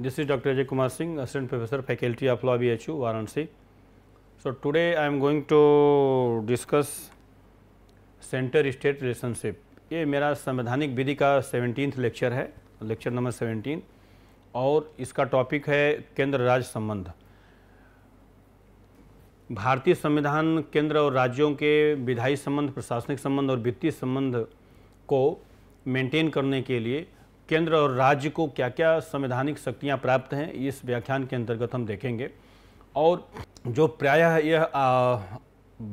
this is doctor Ajay Kumar Singh assistant professor faculty of law B H U Varanasi so today I am going to discuss centre state relationship ये मेरा संवैधानिक विधि का seventeen lecture है lecture number seventeen और इसका topic है केंद्र राज्य संबंध भारतीय संविधान केंद्र और राज्यों के विधायी संबंध प्रशासनिक संबंध और वित्तीय संबंध को मेंटेन करने के लिए केंद्र और राज्य को क्या क्या संवैधानिक शक्तियाँ प्राप्त हैं इस व्याख्यान के अंतर्गत हम देखेंगे और जो प्रायः यह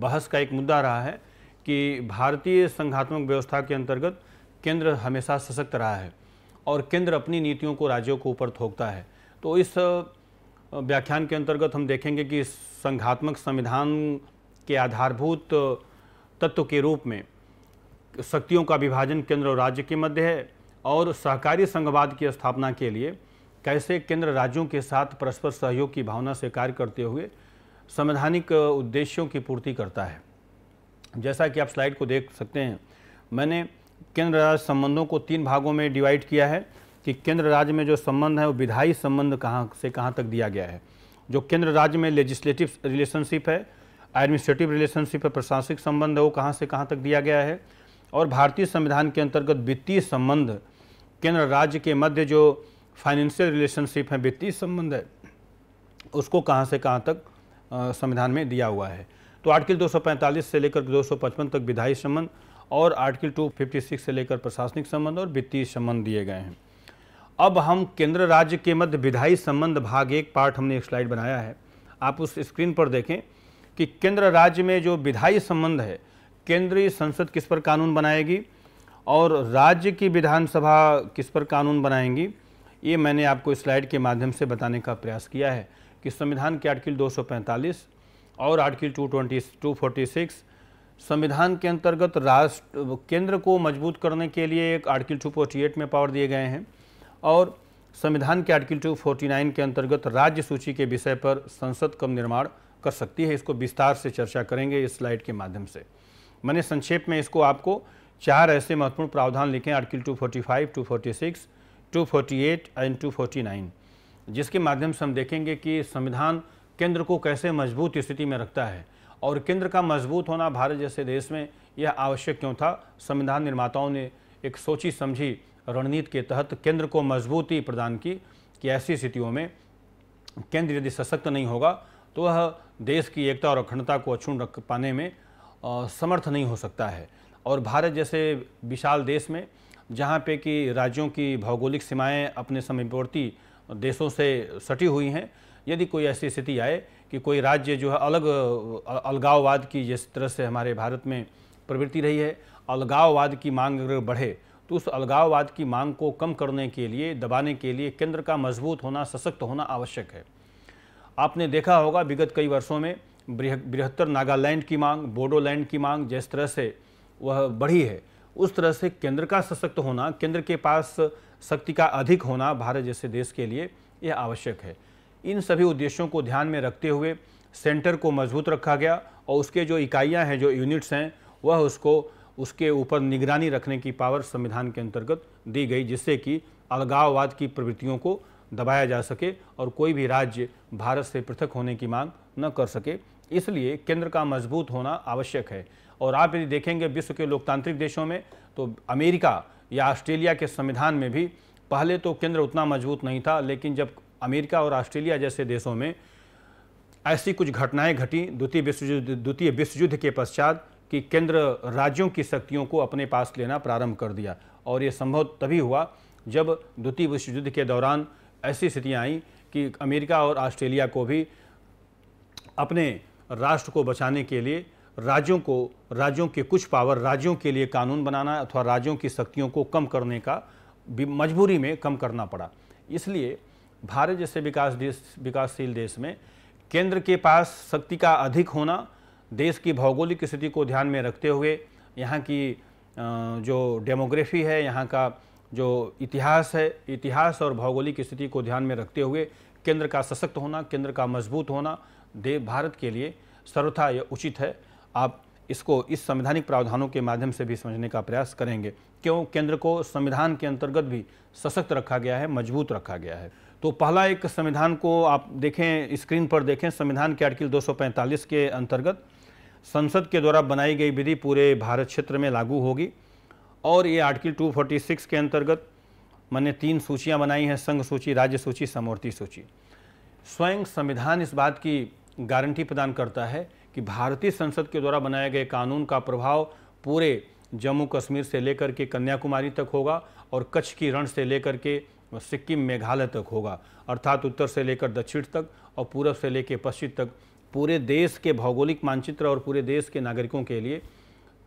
बहस का एक मुद्दा रहा है कि भारतीय संघात्मक व्यवस्था के अंतर्गत केंद्र हमेशा सशक्त रहा है और केंद्र अपनी नीतियों को राज्यों को ऊपर थोकता है तो इस व्याख्यान के अंतर्गत हम देखेंगे कि संघात्मक संविधान के आधारभूत तत्व के रूप में शक्तियों का विभाजन केंद्र और राज्य के मध्य है और सहकारी संघवाद की स्थापना के लिए कैसे केंद्र राज्यों के साथ परस्पर सहयोग की भावना से कार्य करते हुए संवैधानिक उद्देश्यों की पूर्ति करता है जैसा कि आप स्लाइड को देख सकते हैं मैंने केंद्र राज्य संबंधों को तीन भागों में डिवाइड किया है कि केंद्र राज्य में जो संबंध है वो विधायी संबंध कहाँ से कहाँ तक दिया गया है जो केंद्र राज्य में लेजिस्लेटिव रिलेशनशिप है एडमिनिस्ट्रेटिव रिलेशनशिप है प्रशासनिक संबंध है वो कहाँ से कहाँ तक दिया गया है और भारतीय संविधान के अंतर्गत वित्तीय संबंध केंद्र राज्य के मध्य जो फाइनेंशियल रिलेशनशिप है वित्तीय संबंध है उसको कहाँ से कहाँ तक संविधान में दिया हुआ है तो आर्टिकल 245 से लेकर 255 तक विधायी संबंध और आर्टिकल 256 से लेकर प्रशासनिक संबंध और वित्तीय संबंध दिए गए हैं अब हम केंद्र राज्य के मध्य विधायी संबंध भाग एक पार्ट हमने एक स्लाइड बनाया है आप उस स्क्रीन पर देखें कि केंद्र राज्य में जो विधायी संबंध है केंद्रीय संसद किस पर कानून बनाएगी और राज्य की विधानसभा किस पर कानून बनाएंगी ये मैंने आपको स्लाइड के माध्यम से बताने का प्रयास किया है कि संविधान के आर्टिकल 245 और आर्टिकल 220 246 संविधान के अंतर्गत राष्ट्र केंद्र को मजबूत करने के लिए एक आर्टिकल 248 में पावर दिए गए हैं और संविधान के आर्टिकल 249 के अंतर्गत राज्य सूची के विषय पर संसद का निर्माण कर सकती है इसको विस्तार से चर्चा करेंगे इस स्लाइड के माध्यम से मैंने संक्षेप में इसको आपको चार ऐसे महत्वपूर्ण प्रावधान लिखे हैं आर्टिकल 245, 246, 248 एंड 249 जिसके माध्यम से हम देखेंगे कि संविधान केंद्र को कैसे मजबूत स्थिति में रखता है और केंद्र का मजबूत होना भारत जैसे देश में यह आवश्यक क्यों था संविधान निर्माताओं ने एक सोची समझी रणनीति के तहत केंद्र को मजबूती प्रदान की कि ऐसी स्थितियों में केंद्र यदि सशक्त नहीं होगा तो वह देश की एकता और अखंडता को अक्षुण रख पाने में समर्थ नहीं हो सकता है और भारत जैसे विशाल देश में जहाँ पे कि राज्यों की भौगोलिक सीमाएं अपने समीपवर्ती देशों से सटी हुई हैं यदि कोई ऐसी स्थिति आए कि कोई राज्य जो है अलग अलगाववाद की जिस तरह से हमारे भारत में प्रवृत्ति रही है अलगाववाद की मांग अगर बढ़े तो उस अलगाववाद की मांग को कम करने के लिए दबाने के लिए केंद्र का मजबूत होना सशक्त होना आवश्यक है आपने देखा होगा विगत कई वर्षों में बृहत्तर नागालैंड की मांग बोडोलैंड की मांग जिस तरह से वह बढ़ी है उस तरह से केंद्र का सशक्त होना केंद्र के पास शक्ति का अधिक होना भारत जैसे देश के लिए यह आवश्यक है इन सभी उद्देश्यों को ध्यान में रखते हुए सेंटर को मजबूत रखा गया और उसके जो इकाइयां हैं जो यूनिट्स हैं वह उसको उसके ऊपर निगरानी रखने की पावर संविधान के अंतर्गत दी गई जिससे कि अलगाववाद की प्रवृत्तियों को दबाया जा सके और कोई भी राज्य भारत से पृथक होने की मांग न कर सके इसलिए केंद्र का मजबूत होना आवश्यक है और आप यदि देखेंगे विश्व के लोकतांत्रिक देशों में तो अमेरिका या ऑस्ट्रेलिया के संविधान में भी पहले तो केंद्र उतना मजबूत नहीं था लेकिन जब अमेरिका और ऑस्ट्रेलिया जैसे देशों में ऐसी कुछ घटनाएं घटी द्वितीय विश्व युद्ध द्वितीय विश्व युद्ध के पश्चात कि केंद्र राज्यों की शक्तियों को अपने पास लेना प्रारंभ कर दिया और ये संभव तभी हुआ जब द्वितीय विश्व युद्ध के दौरान ऐसी स्थितियाँ आई कि अमेरिका और ऑस्ट्रेलिया को भी अपने राष्ट्र को बचाने के लिए राज्यों को राज्यों के कुछ पावर राज्यों के लिए कानून बनाना अथवा राज्यों की शक्तियों को कम करने का भी मजबूरी में कम करना पड़ा इसलिए भारत जैसे विकास देश विकासशील देश में केंद्र के पास शक्ति का अधिक होना देश की भौगोलिक स्थिति को ध्यान में रखते हुए यहाँ की जो डेमोग्राफी है यहाँ का जो इतिहास है इतिहास और भौगोलिक स्थिति को ध्यान में रखते हुए केंद्र का सशक्त होना केंद्र का मजबूत होना दे भारत के लिए सर्वथा यह उचित है आप इसको इस संवैधानिक प्रावधानों के माध्यम से भी समझने का प्रयास करेंगे क्यों केंद्र को संविधान के अंतर्गत भी सशक्त रखा गया है मजबूत रखा गया है तो पहला एक संविधान को आप देखें स्क्रीन पर देखें संविधान के आर्टिकल 245 के अंतर्गत संसद के द्वारा बनाई गई विधि पूरे भारत क्षेत्र में लागू होगी और ये आर्टिकल 246 के अंतर्गत मैंने तीन सूचियां बनाई हैं संघ सूची राज्य सूची समवर्ती सूची स्वयं संविधान इस बात की गारंटी प्रदान करता है कि भारतीय संसद के द्वारा बनाए गए कानून का प्रभाव पूरे जम्मू कश्मीर से लेकर के कन्याकुमारी तक होगा और कच्छ की रण से लेकर के सिक्किम मेघालय तक होगा अर्थात उत्तर से लेकर दक्षिण तक और पूर्व से लेकर पश्चिम तक पूरे देश के भौगोलिक मानचित्र और पूरे देश के नागरिकों के लिए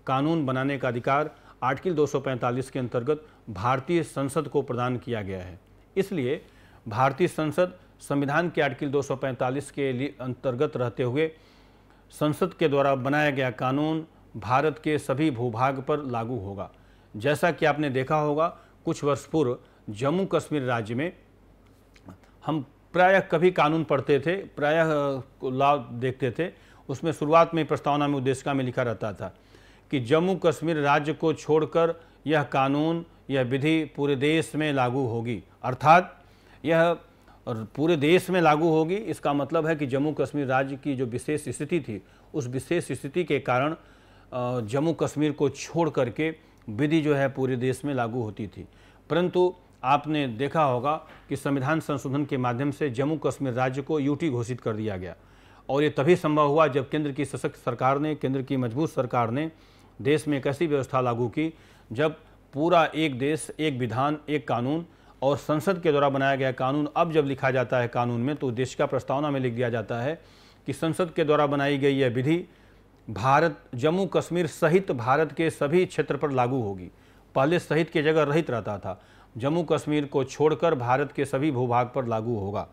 कानून बनाने का अधिकार आर्टिकल 245 के अंतर्गत भारतीय संसद को प्रदान किया गया है इसलिए भारतीय संसद संविधान के आर्टिकल 245 के लिए अंतर्गत रहते हुए संसद के द्वारा बनाया गया कानून भारत के सभी भूभाग पर लागू होगा जैसा कि आपने देखा होगा कुछ वर्ष पूर्व जम्मू कश्मीर राज्य में हम प्रायः कभी कानून पढ़ते थे प्रायः लाभ देखते थे उसमें शुरुआत में प्रस्तावना में उद्देशिका में लिखा रहता था कि जम्मू कश्मीर राज्य को छोड़कर यह कानून यह विधि पूरे देश में लागू होगी अर्थात यह पूरे देश में लागू होगी इसका मतलब है कि जम्मू कश्मीर राज्य की जो विशेष स्थिति थी उस विशेष स्थिति के कारण जम्मू कश्मीर को छोड़ करके विधि जो है पूरे देश में लागू होती थी परंतु आपने देखा होगा कि संविधान संशोधन के माध्यम से जम्मू कश्मीर राज्य को यूटी घोषित कर दिया गया और ये तभी संभव हुआ जब केंद्र की सशक्त सरकार ने केंद्र की मजबूत सरकार ने देश में एक ऐसी व्यवस्था लागू की जब पूरा एक देश एक विधान एक कानून और संसद के द्वारा बनाया गया कानून अब जब लिखा जाता है कानून में तो देश का प्रस्तावना में लिख दिया जाता है कि संसद के द्वारा बनाई गई यह विधि भारत जम्मू कश्मीर सहित भारत के सभी क्षेत्र पर लागू होगी पहले सहित की जगह रहित रहता था जम्मू कश्मीर को छोड़कर भारत के सभी भूभाग पर लागू होगा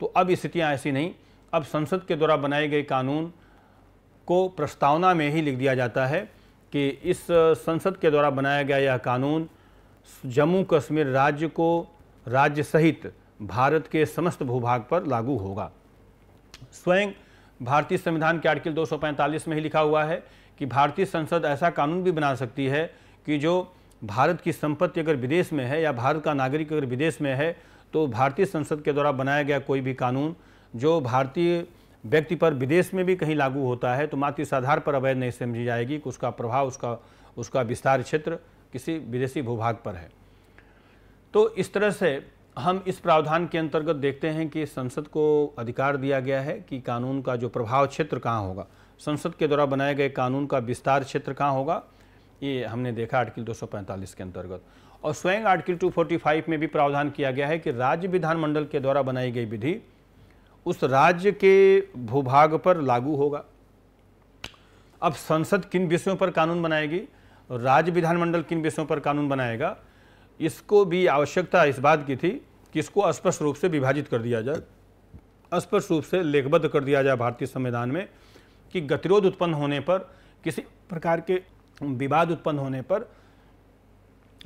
तो अब स्थितियाँ ऐसी नहीं अब संसद के द्वारा बनाए गए कानून को प्रस्तावना में ही लिख दिया जाता है कि इस संसद के द्वारा बनाया गया यह कानून जम्मू कश्मीर राज्य को राज्य सहित भारत के समस्त भूभाग पर लागू होगा स्वयं भारतीय संविधान के आर्टिकल 245 में ही लिखा हुआ है कि भारतीय संसद ऐसा कानून भी बना सकती है कि जो भारत की संपत्ति अगर विदेश में है या भारत का नागरिक अगर विदेश में है तो भारतीय संसद के द्वारा बनाया गया कोई भी कानून जो भारतीय व्यक्ति पर विदेश में भी कहीं लागू होता है तो मात्र इस आधार पर अवैध नहीं समझी जाएगी कि उसका प्रभाव उसका उसका विस्तार क्षेत्र किसी विदेशी भूभाग पर है तो इस तरह से हम इस प्रावधान के अंतर्गत देखते हैं कि संसद को अधिकार दिया गया है कि कानून का जो प्रभाव क्षेत्र कहाँ होगा संसद के द्वारा बनाए गए कानून का विस्तार क्षेत्र कहाँ होगा ये हमने देखा आर्टिकल 245 के अंतर्गत और स्वयं आर्टिकल 245 में भी प्रावधान किया गया है कि राज्य विधानमंडल के द्वारा बनाई गई विधि उस राज्य के भूभाग पर लागू होगा अब संसद किन विषयों पर कानून बनाएगी राज्य विधानमंडल किन विषयों पर कानून बनाएगा इसको भी आवश्यकता इस बात की थी कि इसको स्पष्ट रूप से विभाजित कर दिया जाए स्पष्ट रूप से लेखबद्ध कर दिया जाए भारतीय संविधान में कि गतिरोध उत्पन्न होने पर किसी प्रकार के विवाद उत्पन्न होने पर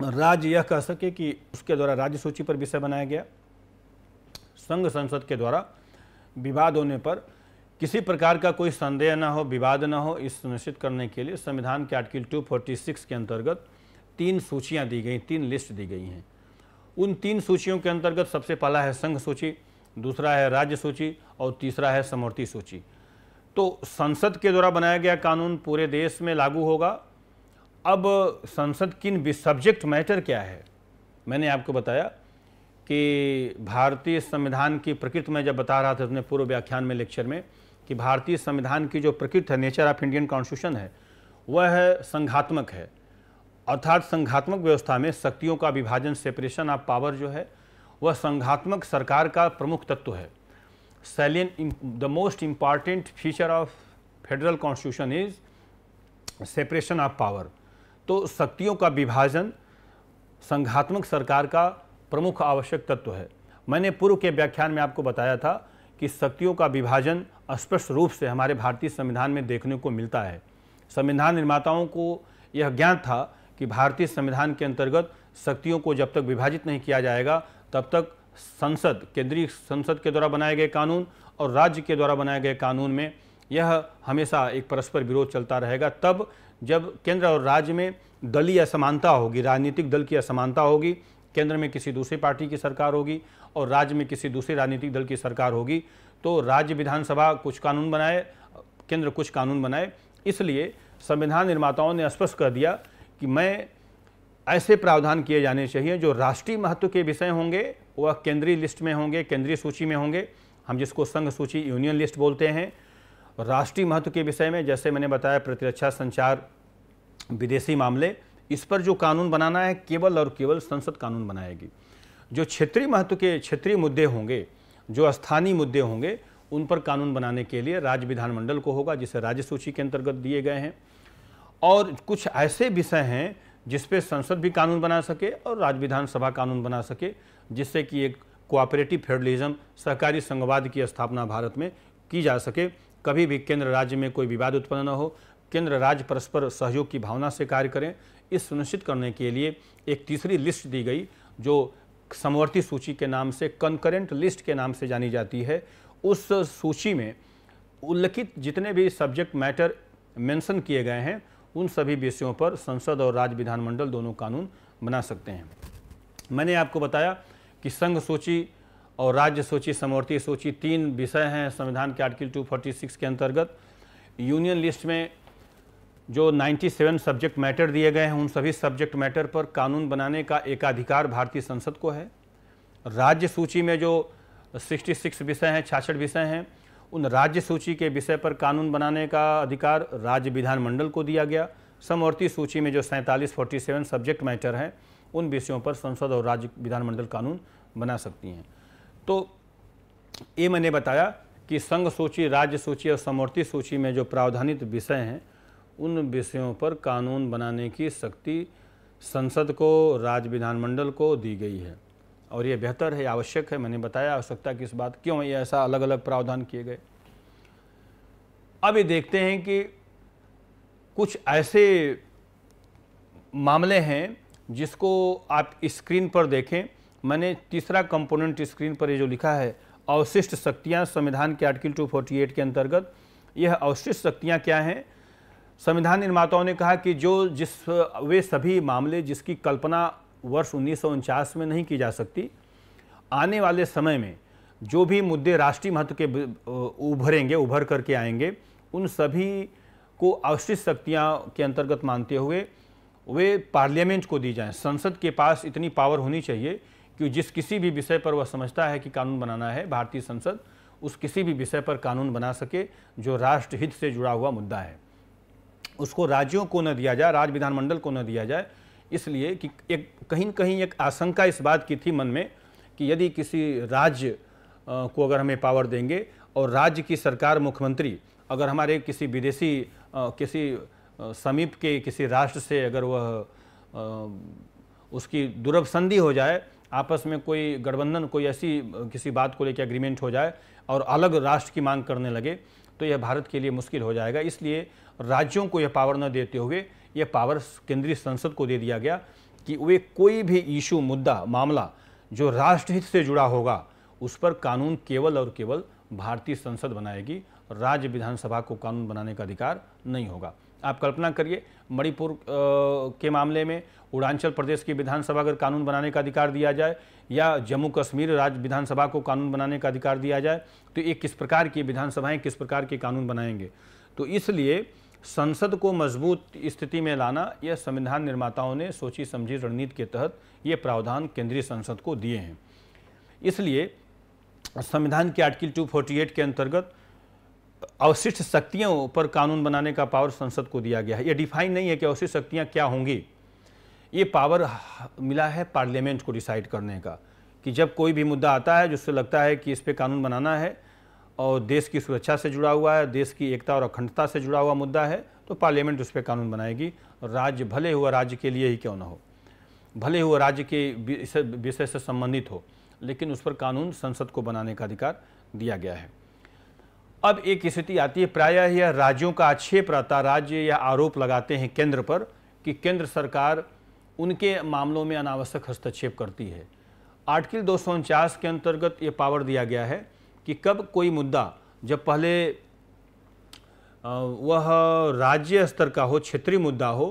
राज्य यह कह सके कि उसके द्वारा राज्य सूची पर विषय बनाया गया संघ संसद के द्वारा विवाद होने पर किसी प्रकार का कोई संदेह ना हो विवाद ना हो इस सुनिश्चित करने के लिए संविधान के आर्टिकल 246 के अंतर्गत तीन सूचियां दी गई तीन लिस्ट दी गई हैं उन तीन सूचियों के अंतर्गत सबसे पहला है संघ सूची दूसरा है राज्य सूची और तीसरा है समर्थि सूची तो संसद के द्वारा बनाया गया कानून पूरे देश में लागू होगा अब संसद किन सब्जेक्ट मैटर क्या है मैंने आपको बताया कि भारतीय संविधान की प्रकृति में जब बता रहा था अपने पूर्व व्याख्यान में लेक्चर में कि भारतीय संविधान की जो प्रकृति है नेचर ऑफ इंडियन कॉन्स्टिट्यूशन है वह है संघात्मक है अर्थात संघात्मक व्यवस्था में शक्तियों का विभाजन सेपरेशन ऑफ पावर जो है वह संघात्मक सरकार का प्रमुख तत्व है salient the most important feature of federal constitution is separation of power तो शक्तियों का विभाजन संघात्मक सरकार का प्रमुख आवश्यक तत्व है मैंने पूर्व के व्याख्यान में आपको बताया था कि शक्तियों का विभाजन स्पष्ट रूप से हमारे भारतीय संविधान में देखने को मिलता है संविधान निर्माताओं को यह ज्ञान था कि भारतीय संविधान के अंतर्गत शक्तियों को जब तक विभाजित नहीं किया जाएगा तब तक संसद केंद्रीय संसद के द्वारा बनाए गए कानून और राज्य के द्वारा बनाए गए कानून में यह हमेशा एक परस्पर विरोध चलता रहेगा तब जब केंद्र और राज्य में दलीय असमानता होगी राजनीतिक दल की असमानता होगी केंद्र में किसी दूसरी पार्टी की सरकार होगी और राज्य में किसी दूसरे राजनीतिक दल की सरकार होगी तो राज्य विधानसभा कुछ कानून बनाए केंद्र कुछ कानून बनाए इसलिए संविधान निर्माताओं ने स्पष्ट कर दिया कि मैं ऐसे प्रावधान किए जाने चाहिए जो राष्ट्रीय महत्व के विषय होंगे वह केंद्रीय लिस्ट में होंगे केंद्रीय सूची में होंगे हम जिसको संघ सूची यूनियन लिस्ट बोलते हैं राष्ट्रीय महत्व के विषय में जैसे मैंने बताया प्रतिरक्षा संचार विदेशी मामले इस पर जो कानून बनाना है केवल और केवल संसद कानून बनाएगी जो क्षेत्रीय महत्व के क्षेत्रीय मुद्दे होंगे जो स्थानीय मुद्दे होंगे उन पर कानून बनाने के लिए राज्य विधानमंडल को होगा जिसे राज्य सूची के अंतर्गत दिए गए हैं और कुछ ऐसे विषय हैं जिस पे संसद भी कानून बना सके और राज्य विधानसभा कानून बना सके जिससे कि एक कोऑपरेटिव फेडरलिज्म सहकारी संघवाद की स्थापना भारत में की जा सके कभी भी केंद्र राज्य में कोई विवाद उत्पन्न न हो केंद्र राज्य परस्पर सहयोग की भावना से कार्य करें इस सुनिश्चित करने के लिए एक तीसरी लिस्ट दी गई जो समवर्ती सूची के नाम से कंकरेंट लिस्ट के नाम से जानी जाती है उस सूची में उल्लिखित जितने भी सब्जेक्ट मैटर मेंशन किए गए हैं उन सभी विषयों पर संसद और राज्य विधानमंडल दोनों कानून बना सकते हैं मैंने आपको बताया कि संघ सूची और राज्य सूची समवर्ती सूची तीन विषय हैं संविधान के आर्टिकल 246 के अंतर्गत यूनियन लिस्ट में जो 97 सब्जेक्ट मैटर दिए गए हैं उन सभी सब्जेक्ट मैटर पर कानून बनाने का एकाधिकार भारतीय संसद को है राज्य सूची में जो 66 विषय हैं छाछठ विषय हैं उन राज्य सूची के विषय पर कानून बनाने का अधिकार राज्य विधानमंडल को दिया गया समवर्ती सूची में जो सैंतालीस फोर्टी सेवन सब्जेक्ट मैटर हैं उन विषयों पर संसद और राज्य विधानमंडल कानून बना सकती हैं तो ये मैंने बताया कि संघ सूची राज्य सूची और समवर्ती सूची में जो प्रावधानित विषय हैं उन विषयों पर कानून बनाने की शक्ति संसद को राज्य विधानमंडल को दी गई है और ये बेहतर है आवश्यक है मैंने बताया आवश्यकता किस बात क्यों ये ऐसा अलग अलग प्रावधान किए गए अब ये देखते हैं कि कुछ ऐसे मामले हैं जिसको आप स्क्रीन पर देखें मैंने तीसरा कंपोनेंट स्क्रीन पर ये जो लिखा है अवशिष्ट शक्तियाँ संविधान के आर्टिकल 248 के अंतर्गत यह अवशिष्ट शक्तियाँ क्या हैं संविधान निर्माताओं ने कहा कि जो जिस वे सभी मामले जिसकी कल्पना वर्ष उन्नीस में नहीं की जा सकती आने वाले समय में जो भी मुद्दे राष्ट्रीय महत्व के उभरेंगे उभर करके आएंगे उन सभी को अवशिष्ट शक्तियाँ के अंतर्गत मानते हुए वे पार्लियामेंट को दी जाएं संसद के पास इतनी पावर होनी चाहिए कि जिस किसी भी विषय पर वह समझता है कि कानून बनाना है भारतीय संसद उस किसी भी विषय पर कानून बना सके जो राष्ट्रहित से जुड़ा हुआ मुद्दा है उसको राज्यों को न दिया जाए राज्य विधानमंडल को न दिया जाए इसलिए कि एक कहीं न कहीं एक आशंका इस बात की थी मन में कि यदि किसी राज्य को अगर हमें पावर देंगे और राज्य की सरकार मुख्यमंत्री अगर हमारे किसी विदेशी किसी समीप के किसी राष्ट्र से अगर वह उसकी संधि हो जाए आपस में कोई गठबंधन कोई ऐसी किसी बात को लेकर एग्रीमेंट हो जाए और अलग राष्ट्र की मांग करने लगे तो यह भारत के लिए मुश्किल हो जाएगा इसलिए राज्यों को यह पावर न देते हुए यह पावर केंद्रीय संसद को दे दिया गया कि वे कोई भी इशू मुद्दा मामला जो राष्ट्रहित से जुड़ा होगा उस पर कानून केवल और केवल भारतीय संसद बनाएगी राज्य विधानसभा को कानून बनाने का अधिकार नहीं होगा आप कल्पना करिए मणिपुर के मामले में उड़ांचल प्रदेश की विधानसभा अगर कानून बनाने का अधिकार दिया जाए या जम्मू कश्मीर राज्य विधानसभा को कानून बनाने का अधिकार दिया जाए तो ये किस प्रकार की विधानसभाएं किस प्रकार के कानून बनाएंगे तो इसलिए संसद को मजबूत स्थिति में लाना यह संविधान निर्माताओं ने सोची समझी रणनीति के तहत ये प्रावधान केंद्रीय संसद को दिए हैं इसलिए संविधान के आर्टिकल 248 के अंतर्गत अवशिष्ट शक्तियों पर कानून बनाने का पावर संसद को दिया गया है यह डिफाइन नहीं है कि अवशिष्ट शक्तियां क्या होंगी ये पावर मिला है पार्लियामेंट को डिसाइड करने का कि जब कोई भी मुद्दा आता है जिससे लगता है कि इस पर कानून बनाना है और देश की सुरक्षा से जुड़ा हुआ है देश की एकता और अखंडता से जुड़ा हुआ मुद्दा है तो पार्लियामेंट उस पर कानून बनाएगी और राज्य भले हुआ राज्य के लिए ही क्यों ना हो भले हुआ राज्य के विषय से संबंधित हो लेकिन उस पर कानून संसद को बनाने का अधिकार दिया गया है अब एक स्थिति आती है प्रायः यह राज्यों का आक्षेप रहता राज्य यह आरोप लगाते हैं केंद्र पर कि केंद्र सरकार उनके मामलों में अनावश्यक हस्तक्षेप करती है आर्टिकल दो के अंतर्गत ये पावर दिया गया है कि कब कोई मुद्दा जब पहले वह राज्य स्तर का हो क्षेत्रीय मुद्दा हो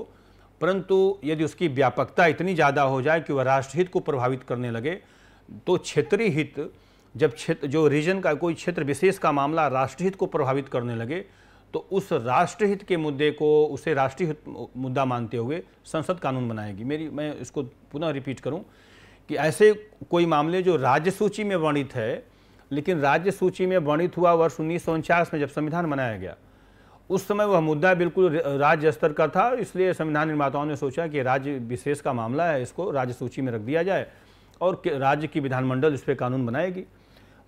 परंतु यदि उसकी व्यापकता इतनी ज़्यादा हो जाए कि वह राष्ट्रहित को प्रभावित करने लगे तो क्षेत्रीय हित जब क्षेत्र जो रीजन का कोई क्षेत्र विशेष का मामला राष्ट्रहित को प्रभावित करने लगे तो उस राष्ट्रहित के मुद्दे को उसे राष्ट्रीय मुद्दा मानते हुए संसद कानून बनाएगी मेरी मैं इसको पुनः रिपीट करूं कि ऐसे कोई मामले जो राज्य सूची में वर्णित है लेकिन राज्य सूची में वर्णित हुआ वर्ष उन्नीस में जब संविधान बनाया गया उस समय वह मुद्दा बिल्कुल राज्य स्तर का था इसलिए संविधान निर्माताओं ने सोचा कि राज्य विशेष का मामला है इसको राज्य सूची में रख दिया जाए और राज्य की विधानमंडल इस पर कानून बनाएगी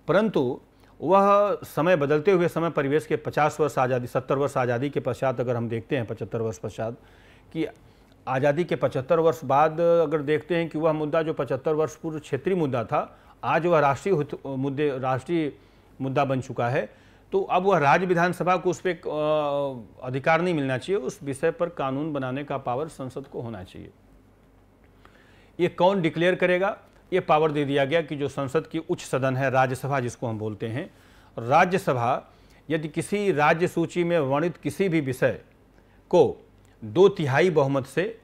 परंतु वह समय बदलते हुए समय परिवेश के 50 वर्ष आज़ादी 70 वर्ष आज़ादी के पश्चात अगर हम देखते हैं 75 वर्ष पश्चात कि आज़ादी के 75 वर्ष बाद अगर देखते हैं कि वह मुद्दा जो 75 वर्ष पूर्व क्षेत्रीय मुद्दा था आज वह राष्ट्रीय मुद्दे राष्ट्रीय मुद्दा बन चुका है तो अब वह राज्य विधानसभा को उस पर अधिकार नहीं मिलना चाहिए उस विषय पर कानून बनाने का पावर संसद को होना चाहिए ये कौन डिक्लेयर करेगा ये पावर दे दिया गया कि जो संसद की उच्च सदन है राज्यसभा जिसको हम बोलते हैं राज्यसभा यदि किसी राज्य सूची में वर्णित किसी भी विषय को दो तिहाई बहुमत से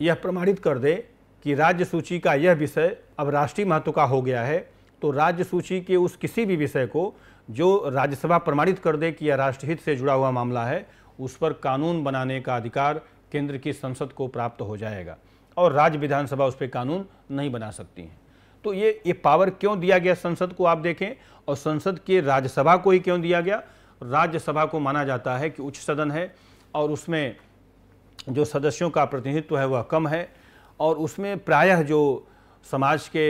यह प्रमाणित कर दे कि राज्य सूची का यह विषय अब राष्ट्रीय महत्व का हो गया है तो राज्य सूची के उस किसी भी विषय को जो राज्यसभा प्रमाणित कर दे कि यह राष्ट्रहित से जुड़ा हुआ मामला है उस पर कानून बनाने का अधिकार केंद्र की संसद को प्राप्त हो जाएगा और राज्य विधानसभा उस पर कानून नहीं बना सकती हैं तो ये ये पावर क्यों दिया गया संसद को आप देखें और संसद के राज्यसभा को ही क्यों दिया गया राज्यसभा को माना जाता है कि उच्च सदन है और उसमें जो सदस्यों का प्रतिनिधित्व है वह कम है और उसमें प्रायः जो समाज के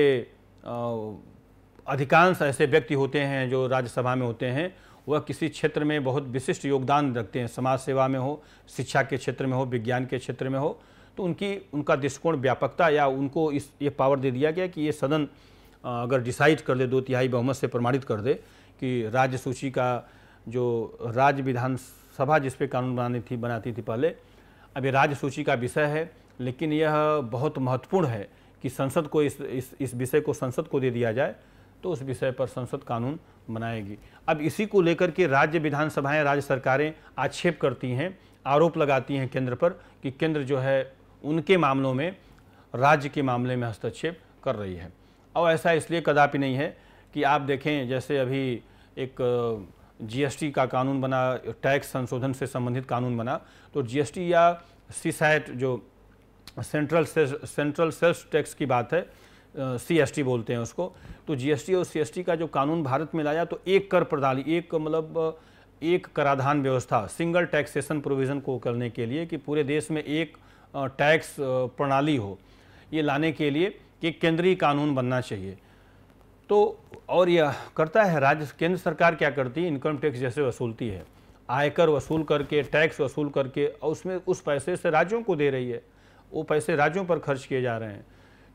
अधिकांश ऐसे व्यक्ति होते हैं जो राज्यसभा में होते हैं वह किसी क्षेत्र में बहुत विशिष्ट योगदान रखते हैं समाज सेवा में हो शिक्षा के क्षेत्र में हो विज्ञान के क्षेत्र में हो तो उनकी उनका दृष्टिकोण व्यापकता या उनको इस ये पावर दे दिया गया कि ये सदन अगर डिसाइड कर दे दो तिहाई बहुमत से प्रमाणित कर दे कि राज्य सूची का जो राज्य विधानसभा जिसपे कानून बनानी थी बनाती थी पहले अब ये राज्य सूची का विषय है लेकिन यह बहुत महत्वपूर्ण है कि संसद को इस इस इस विषय को संसद को दे दिया जाए तो उस विषय पर संसद कानून बनाएगी अब इसी को लेकर के राज्य विधानसभाएं राज्य सरकारें आक्षेप करती हैं आरोप लगाती हैं केंद्र पर कि केंद्र जो है उनके मामलों में राज्य के मामले में हस्तक्षेप कर रही है और ऐसा इसलिए कदापि नहीं है कि आप देखें जैसे अभी एक जीएसटी का कानून बना टैक्स संशोधन से संबंधित कानून बना तो जीएसटी या सीसैट जो सेंट्रल सेंट्रल सेल्स टैक्स की बात है सीएसटी uh, बोलते हैं उसको तो जीएसटी और सीएसटी का जो कानून भारत में लाया तो एक कर प्रणाली एक मतलब एक कराधान व्यवस्था सिंगल टैक्सेशन प्रोविज़न को करने के लिए कि पूरे देश में एक टैक्स प्रणाली हो ये लाने के लिए कि केंद्रीय कानून बनना चाहिए तो और यह करता है राज्य केंद्र सरकार क्या करती है इनकम टैक्स जैसे वसूलती है आयकर वसूल करके टैक्स वसूल करके और उसमें उस पैसे से राज्यों को दे रही है वो पैसे राज्यों पर खर्च किए जा रहे हैं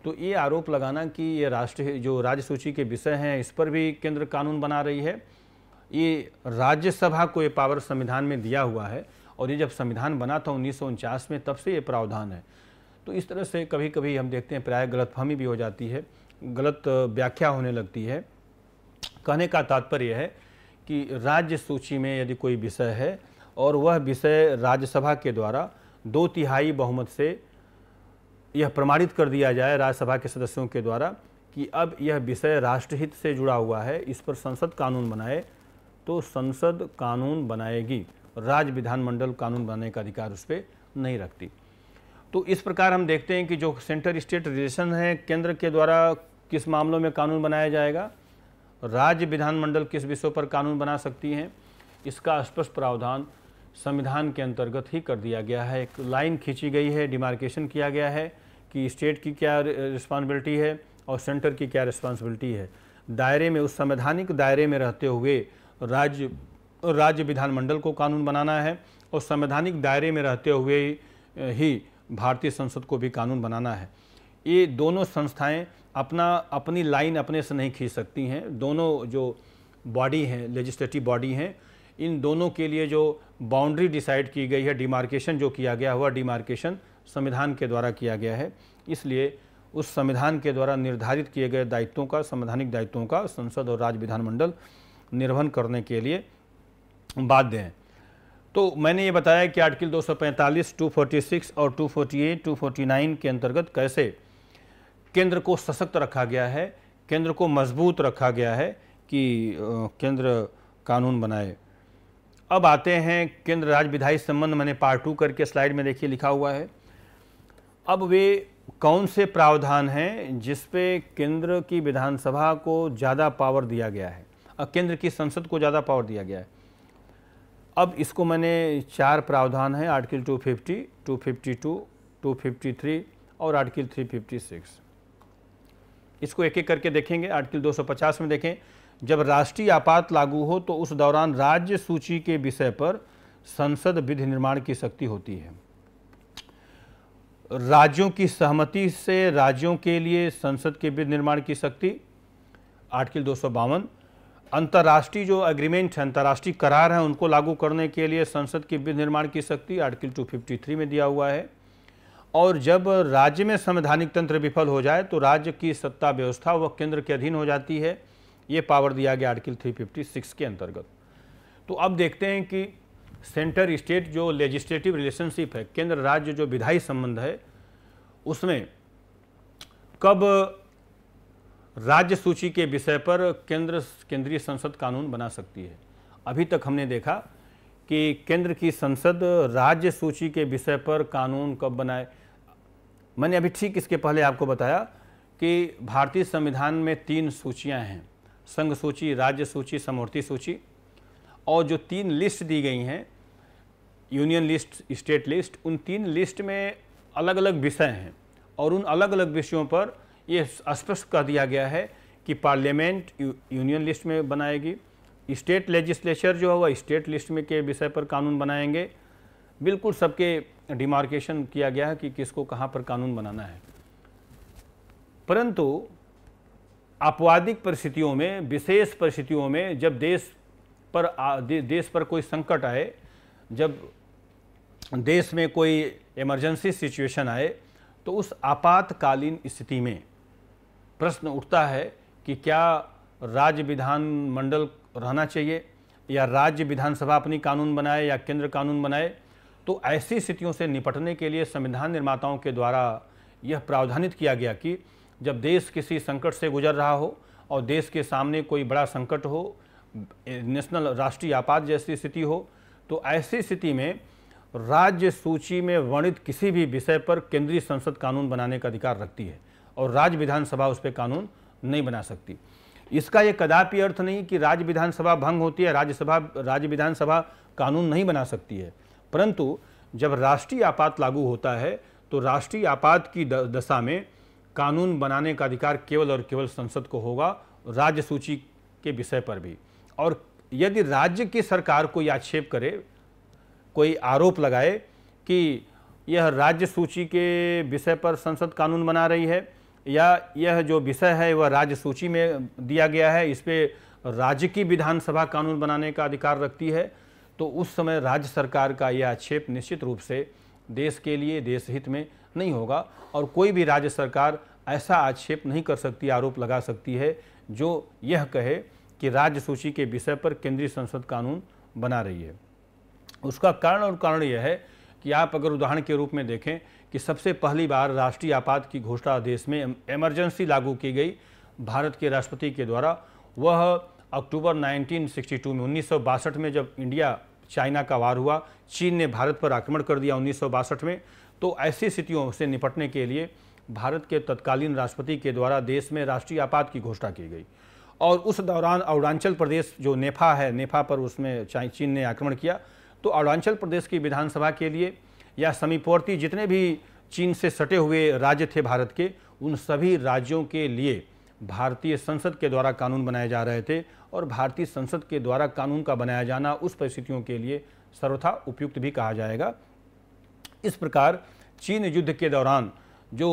तो ये आरोप लगाना कि ये राष्ट्र जो राज्य सूची के विषय हैं इस पर भी केंद्र कानून बना रही है ये राज्यसभा को ये पावर संविधान में दिया हुआ है और ये जब संविधान बना था उन्नीस में तब से ये प्रावधान है तो इस तरह से कभी कभी हम देखते हैं प्राय गलतफहमी भी हो जाती है गलत व्याख्या होने लगती है कहने का तात्पर्य है कि राज्य सूची में यदि कोई विषय है और वह विषय राज्यसभा के द्वारा दो तिहाई बहुमत से यह प्रमाणित कर दिया जाए राज्यसभा के सदस्यों के द्वारा कि अब यह विषय राष्ट्रहित से जुड़ा हुआ है इस पर संसद कानून बनाए तो संसद कानून बनाएगी राज्य विधानमंडल कानून बनाने का अधिकार उस पर नहीं रखती तो इस प्रकार हम देखते हैं कि जो सेंटर स्टेट रिलेशन है केंद्र के द्वारा किस मामलों में कानून बनाया जाएगा राज्य विधानमंडल किस विषयों पर कानून बना सकती हैं इसका स्पष्ट प्रावधान संविधान के अंतर्गत ही कर दिया गया है एक लाइन खींची गई है डिमार्केशन किया गया है कि स्टेट की क्या रिस्पॉन्सिबिलिटी है और सेंटर की क्या रिस्पॉन्सिबिलिटी है दायरे में उस संवैधानिक दायरे में रहते हुए राज्य राज्य विधानमंडल को कानून बनाना है और संवैधानिक दायरे में रहते हुए ही भारतीय संसद को भी कानून बनाना है ये दोनों संस्थाएं अपना अपनी लाइन अपने से नहीं खींच सकती हैं दोनों जो बॉडी हैं लेजिस्लेटिव बॉडी हैं इन दोनों के लिए जो बाउंड्री डिसाइड की गई है डिमार्केशन जो किया गया हुआ डिमार्केशन संविधान के द्वारा किया गया है इसलिए उस संविधान के द्वारा निर्धारित किए गए दायित्वों का संवैधानिक दायित्वों का संसद और राज्य विधानमंडल निर्वहन करने के लिए बाध्य हैं तो मैंने ये बताया कि आर्टिकल 245, 246 और 248, 249 के अंतर्गत कैसे केंद्र को सशक्त रखा गया है केंद्र को मजबूत रखा गया है कि केंद्र कानून बनाए अब आते हैं केंद्र राज्य विधायी संबंध मैंने पार्ट टू करके स्लाइड में देखिए लिखा हुआ है अब वे कौन से प्रावधान हैं जिस पे केंद्र की विधानसभा को ज़्यादा पावर दिया गया है और केंद्र की संसद को ज़्यादा पावर दिया गया है अब इसको मैंने चार प्रावधान हैं आर्टिकल 250, 252, 253 और आर्टिकल 356 इसको एक एक करके देखेंगे आर्टिकल 250 में देखें जब राष्ट्रीय आपात लागू हो तो उस दौरान राज्य सूची के विषय पर संसद विधि निर्माण की शक्ति होती है राज्यों की सहमति से राज्यों के लिए संसद के विधि निर्माण की शक्ति आर्टिकल दो सौ बावन अंतर्राष्ट्रीय जो एग्रीमेंट है अंतर्राष्ट्रीय करार हैं उनको लागू करने के लिए संसद की विधि निर्माण की शक्ति आर्टिकल 253 में दिया हुआ है और जब राज्य में संवैधानिक तंत्र विफल हो जाए तो राज्य की सत्ता व्यवस्था वह केंद्र के अधीन हो जाती है ये पावर दिया गया आर्टिकल 356 के अंतर्गत तो अब देखते हैं कि सेंटर स्टेट जो लेजिस्लेटिव रिलेशनशिप है केंद्र राज्य जो विधायी संबंध है उसमें कब राज्य सूची के विषय पर केंद्र केंद्रीय संसद कानून बना सकती है अभी तक हमने देखा कि केंद्र की संसद राज्य सूची के विषय पर कानून कब बनाए मैंने अभी ठीक इसके पहले आपको बताया कि भारतीय संविधान में तीन सूचियां हैं संघ सूची राज्य सूची समूर्ति सूची और जो तीन लिस्ट दी गई हैं यूनियन लिस्ट स्टेट लिस्ट उन तीन लिस्ट में अलग अलग विषय हैं और उन अलग अलग विषयों पर यह स्पष्ट कर दिया गया है कि पार्लियामेंट यूनियन लिस्ट में बनाएगी स्टेट लेजिस्लेचर जो है वह स्टेट लिस्ट में के विषय पर कानून बनाएंगे बिल्कुल सबके डिमार्केशन किया गया है कि किसको कहाँ पर कानून बनाना है परंतु आपवादिक परिस्थितियों में विशेष परिस्थितियों में जब देश पर दे, देश पर कोई संकट आए जब देश में कोई इमरजेंसी सिचुएशन आए तो उस आपातकालीन स्थिति में प्रश्न उठता है कि क्या राज्य विधानमंडल रहना चाहिए या राज्य विधानसभा अपनी कानून बनाए या केंद्र कानून बनाए तो ऐसी स्थितियों से निपटने के लिए संविधान निर्माताओं के द्वारा यह प्रावधानित किया गया कि जब देश किसी संकट से गुजर रहा हो और देश के सामने कोई बड़ा संकट हो नेशनल राष्ट्रीय आपात जैसी स्थिति हो तो ऐसी स्थिति में राज्य सूची में वर्णित किसी भी विषय पर केंद्रीय संसद कानून बनाने का अधिकार रखती है और राज्य विधानसभा उस पर कानून नहीं बना सकती इसका यह कदापि अर्थ नहीं कि राज्य विधानसभा भंग होती है राज्यसभा राज्य विधानसभा कानून नहीं बना सकती है परंतु जब राष्ट्रीय आपात लागू होता है तो राष्ट्रीय आपात की दशा में कानून बनाने का अधिकार केवल और केवल संसद को होगा राज्य सूची के विषय पर भी और यदि राज्य की सरकार कोई आक्षेप करे कोई आरोप लगाए कि यह राज्य सूची के विषय पर संसद कानून बना रही है या यह जो विषय है वह राज्य सूची में दिया गया है इस पर राज्य की विधानसभा कानून बनाने का अधिकार रखती है तो उस समय राज्य सरकार का यह आक्षेप निश्चित रूप से देश के लिए देश हित में नहीं होगा और कोई भी राज्य सरकार ऐसा आक्षेप नहीं कर सकती आरोप लगा सकती है जो यह कहे कि राज्य सूची के विषय पर केंद्रीय संसद कानून बना रही है उसका कारण और कारण यह है कि आप अगर उदाहरण के रूप में देखें कि सबसे पहली बार राष्ट्रीय आपात की घोषणा देश में इमरजेंसी लागू की गई भारत के राष्ट्रपति के द्वारा वह अक्टूबर 1962 में उन्नीस में जब इंडिया चाइना का वार हुआ चीन ने भारत पर आक्रमण कर दिया उन्नीस में तो ऐसी स्थितियों से निपटने के लिए भारत के तत्कालीन राष्ट्रपति के द्वारा देश में राष्ट्रीय आपात की घोषणा की गई और उस दौरान अरुणाचल प्रदेश जो नेफा है नेफा पर उसमें चीन ने आक्रमण किया तो अरुणाचल प्रदेश की विधानसभा के लिए या समीपवर्ती जितने भी चीन से सटे हुए राज्य थे भारत के उन सभी राज्यों के लिए भारतीय संसद के द्वारा कानून बनाए जा रहे थे और भारतीय संसद के द्वारा कानून का बनाया जाना उस परिस्थितियों के लिए सर्वथा उपयुक्त भी कहा जाएगा इस प्रकार चीन युद्ध के दौरान जो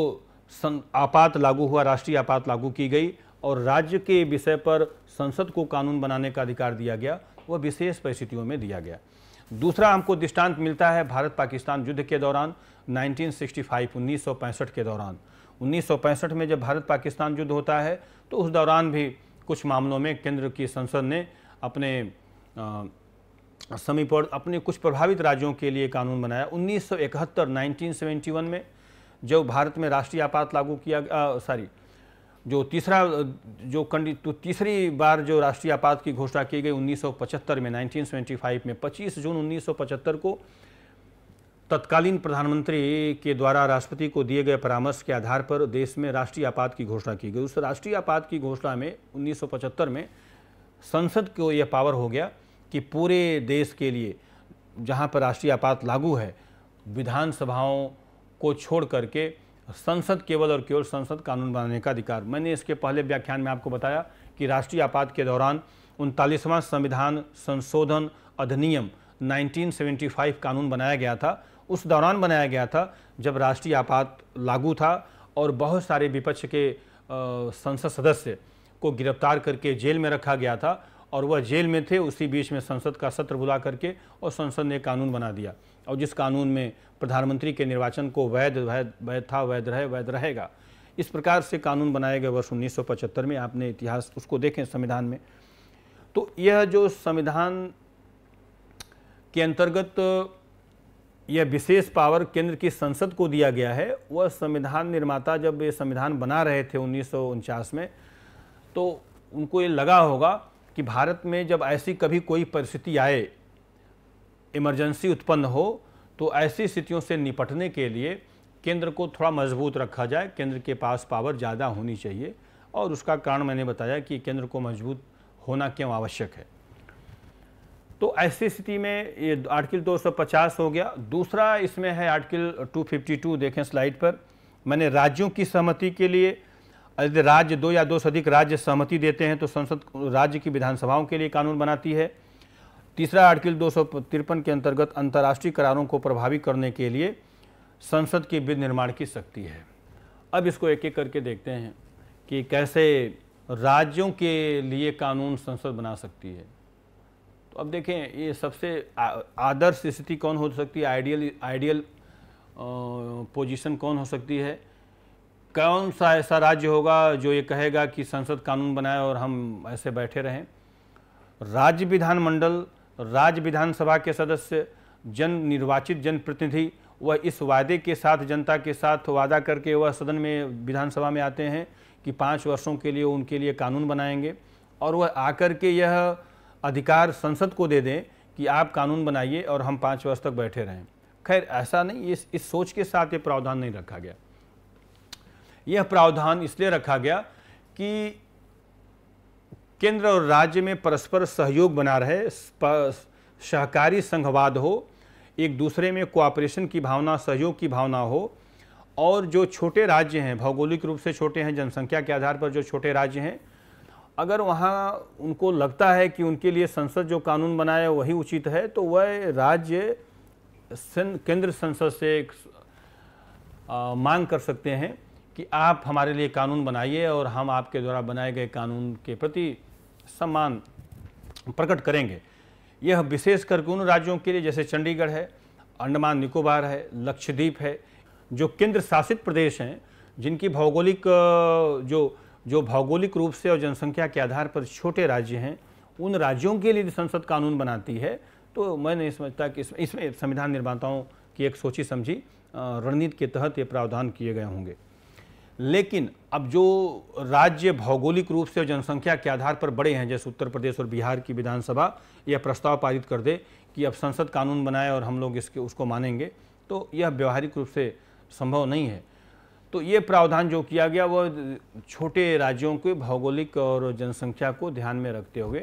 आपात लागू हुआ राष्ट्रीय आपात लागू की गई और राज्य के विषय पर संसद को कानून बनाने का अधिकार दिया गया वह विशेष परिस्थितियों में दिया गया दूसरा हमको दृष्टांत मिलता है भारत पाकिस्तान युद्ध के दौरान 1965 1965 के दौरान 1965 में जब भारत पाकिस्तान युद्ध होता है तो उस दौरान भी कुछ मामलों में केंद्र की संसद ने अपने आ, समीप और अपने कुछ प्रभावित राज्यों के लिए कानून बनाया 1971 1971 में जब भारत में राष्ट्रीय आपात लागू किया सॉरी जो तीसरा जो कंडी तो तीसरी बार जो राष्ट्रीय आपात की घोषणा की गई 1975 में 1975 में 25 जून 1975 को तत्कालीन प्रधानमंत्री के द्वारा राष्ट्रपति को दिए गए परामर्श के आधार पर देश में राष्ट्रीय आपात की घोषणा की गई उस राष्ट्रीय आपात की घोषणा में 1975 में संसद को यह पावर हो गया कि पूरे देश के लिए जहाँ पर राष्ट्रीय आपात लागू है विधानसभाओं को छोड़ करके संसद केवल और केवल संसद कानून बनाने का अधिकार मैंने इसके पहले व्याख्यान में आपको बताया कि राष्ट्रीय आपात के दौरान उनतालीसवां संविधान संशोधन अधिनियम 1975 कानून बनाया गया था उस दौरान बनाया गया था जब राष्ट्रीय आपात लागू था और बहुत सारे विपक्ष के संसद सदस्य को गिरफ्तार करके जेल में रखा गया था और वह जेल में थे उसी बीच में संसद का सत्र बुला करके और संसद ने कानून बना दिया और जिस कानून में प्रधानमंत्री के निर्वाचन को वैध वैध वैध था वैध रहे वैध रहेगा इस प्रकार से कानून बनाए गए वर्ष उन्नीस में आपने इतिहास उसको देखें संविधान में तो यह जो संविधान के अंतर्गत यह विशेष पावर केंद्र की संसद को दिया गया है वह संविधान निर्माता जब ये संविधान बना रहे थे उन्नीस में तो उनको ये लगा होगा कि भारत में जब ऐसी कभी कोई परिस्थिति आए इमरजेंसी उत्पन्न हो तो ऐसी स्थितियों से निपटने के लिए केंद्र को थोड़ा मजबूत रखा जाए केंद्र के पास पावर ज़्यादा होनी चाहिए और उसका कारण मैंने बताया कि केंद्र को मजबूत होना क्यों आवश्यक है तो ऐसी स्थिति में ये आर्टिकल 250 हो गया दूसरा इसमें है आर्टिकल 252 देखें स्लाइड पर मैंने राज्यों की सहमति के लिए यदि राज्य दो या दो से अधिक राज्य सहमति देते हैं तो संसद राज्य की विधानसभाओं के लिए कानून बनाती है तीसरा आर्टिकल दो के अंतर्गत अंतर्राष्ट्रीय करारों को प्रभावी करने के लिए संसद की विधि निर्माण की शक्ति है अब इसको एक एक करके देखते हैं कि कैसे राज्यों के लिए कानून संसद बना सकती है तो अब देखें ये सबसे आदर्श स्थिति कौन हो सकती है आइडियल आइडियल पोजीशन कौन हो सकती है कौन सा ऐसा राज्य होगा जो ये कहेगा कि संसद कानून बनाए और हम ऐसे बैठे रहें राज्य विधानमंडल राज्य विधानसभा के सदस्य जन निर्वाचित जनप्रतिनिधि वह इस वादे के साथ जनता के साथ वादा करके वह सदन में विधानसभा में आते हैं कि पाँच वर्षों के लिए उनके लिए कानून बनाएंगे और वह आकर के यह अधिकार संसद को दे दें कि आप कानून बनाइए और हम पाँच वर्ष तक बैठे रहें खैर ऐसा नहीं इस इस सोच के साथ ये प्रावधान नहीं रखा गया यह प्रावधान इसलिए रखा गया कि केंद्र और राज्य में परस्पर सहयोग बना रहे सहकारी संघवाद हो एक दूसरे में कोऑपरेशन की भावना सहयोग की भावना हो और जो छोटे राज्य हैं भौगोलिक रूप से छोटे हैं जनसंख्या के आधार पर जो छोटे राज्य हैं अगर वहाँ उनको लगता है कि उनके लिए संसद जो कानून बनाया वही उचित है तो वह राज्य केंद्र संसद से एक आ, मांग कर सकते हैं कि आप हमारे लिए कानून बनाइए और हम आपके द्वारा बनाए गए कानून के प्रति सम्मान प्रकट करेंगे यह विशेष करके उन राज्यों के लिए जैसे चंडीगढ़ है अंडमान निकोबार है लक्षद्वीप है जो केंद्र शासित प्रदेश हैं जिनकी भौगोलिक जो जो भौगोलिक रूप से और जनसंख्या के आधार पर छोटे राज्य हैं उन राज्यों के लिए संसद कानून बनाती है तो मैं नहीं समझता कि इसमें इसमें संविधान निर्माताओं की एक सोची समझी रणनीति के तहत ये प्रावधान किए गए होंगे लेकिन अब जो राज्य भौगोलिक रूप से जनसंख्या के आधार पर बड़े हैं जैसे उत्तर प्रदेश और बिहार की विधानसभा यह प्रस्ताव पारित कर दे कि अब संसद कानून बनाए और हम लोग इसके उसको मानेंगे तो यह व्यवहारिक रूप से संभव नहीं है तो ये प्रावधान जो किया गया वह छोटे राज्यों के भौगोलिक और जनसंख्या को ध्यान में रखते हुए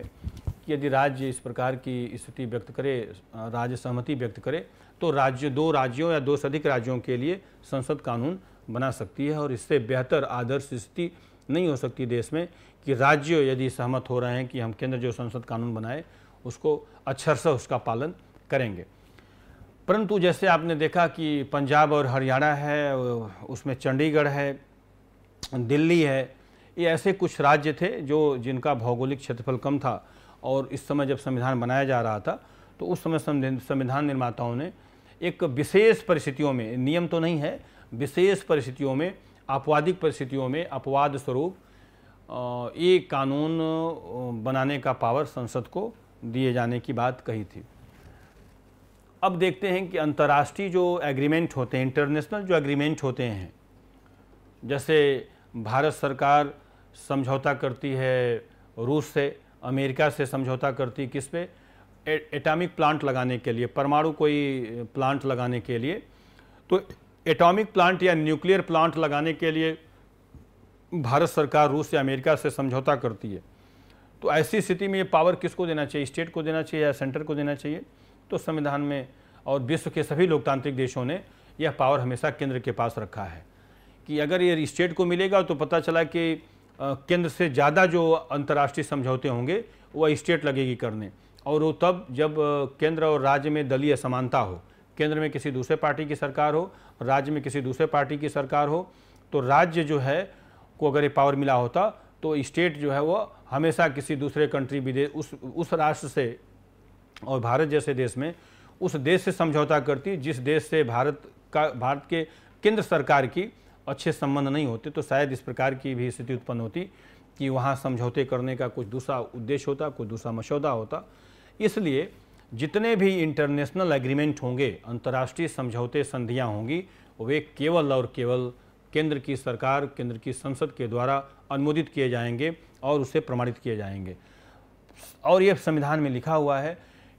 कि यदि राज्य इस प्रकार की स्थिति व्यक्त करे राज्य सहमति व्यक्त करे तो राज्य दो राज्यों या दो से अधिक राज्यों के लिए संसद कानून बना सकती है और इससे बेहतर आदर्श स्थिति नहीं हो सकती देश में कि राज्य यदि सहमत हो रहे हैं कि हम केंद्र जो संसद कानून बनाए उसको से उसका पालन करेंगे परंतु जैसे आपने देखा कि पंजाब और हरियाणा है उसमें चंडीगढ़ है दिल्ली है ये ऐसे कुछ राज्य थे जो जिनका भौगोलिक क्षेत्रफल कम था और इस समय जब संविधान बनाया जा रहा था तो उस समय संविधान निर्माताओं ने एक विशेष परिस्थितियों में नियम तो नहीं है विशेष परिस्थितियों में अपवादिक परिस्थितियों में अपवाद स्वरूप एक कानून बनाने का पावर संसद को दिए जाने की बात कही थी अब देखते हैं कि अंतर्राष्ट्रीय जो एग्रीमेंट होते हैं इंटरनेशनल जो एग्रीमेंट होते हैं जैसे भारत सरकार समझौता करती है रूस से अमेरिका से समझौता करती किस पे एटॉमिक प्लांट लगाने के लिए परमाणु कोई प्लांट लगाने के लिए तो एटॉमिक प्लांट या न्यूक्लियर प्लांट लगाने के लिए भारत सरकार रूस या अमेरिका से समझौता करती है तो ऐसी स्थिति में ये पावर किसको देना चाहिए स्टेट को देना चाहिए या सेंटर को देना चाहिए तो संविधान में और विश्व के सभी लोकतांत्रिक देशों ने यह पावर हमेशा केंद्र के पास रखा है कि अगर ये स्टेट को मिलेगा तो पता चला कि केंद्र से ज़्यादा जो अंतर्राष्ट्रीय समझौते होंगे वह स्टेट लगेगी करने और वो तब जब केंद्र और राज्य में दलीय समानता हो केंद्र में किसी दूसरे पार्टी की सरकार हो राज्य में किसी दूसरे पार्टी की सरकार हो तो राज्य जो है को अगर ये पावर मिला होता तो स्टेट जो है वो हमेशा किसी दूसरे कंट्री विदेश उस उस राष्ट्र से और भारत जैसे देश में उस देश से समझौता करती जिस देश से भारत का भारत के केंद्र सरकार की अच्छे संबंध नहीं होते तो शायद इस प्रकार की भी स्थिति उत्पन्न होती कि वहाँ समझौते करने का कुछ दूसरा उद्देश्य होता कुछ दूसरा मसौदा होता इसलिए जितने भी इंटरनेशनल एग्रीमेंट होंगे अंतर्राष्ट्रीय समझौते संधियाँ होंगी वे केवल और केवल केंद्र की सरकार केंद्र की संसद के द्वारा अनुमोदित किए जाएंगे और उसे प्रमाणित किए जाएंगे और ये संविधान में लिखा हुआ है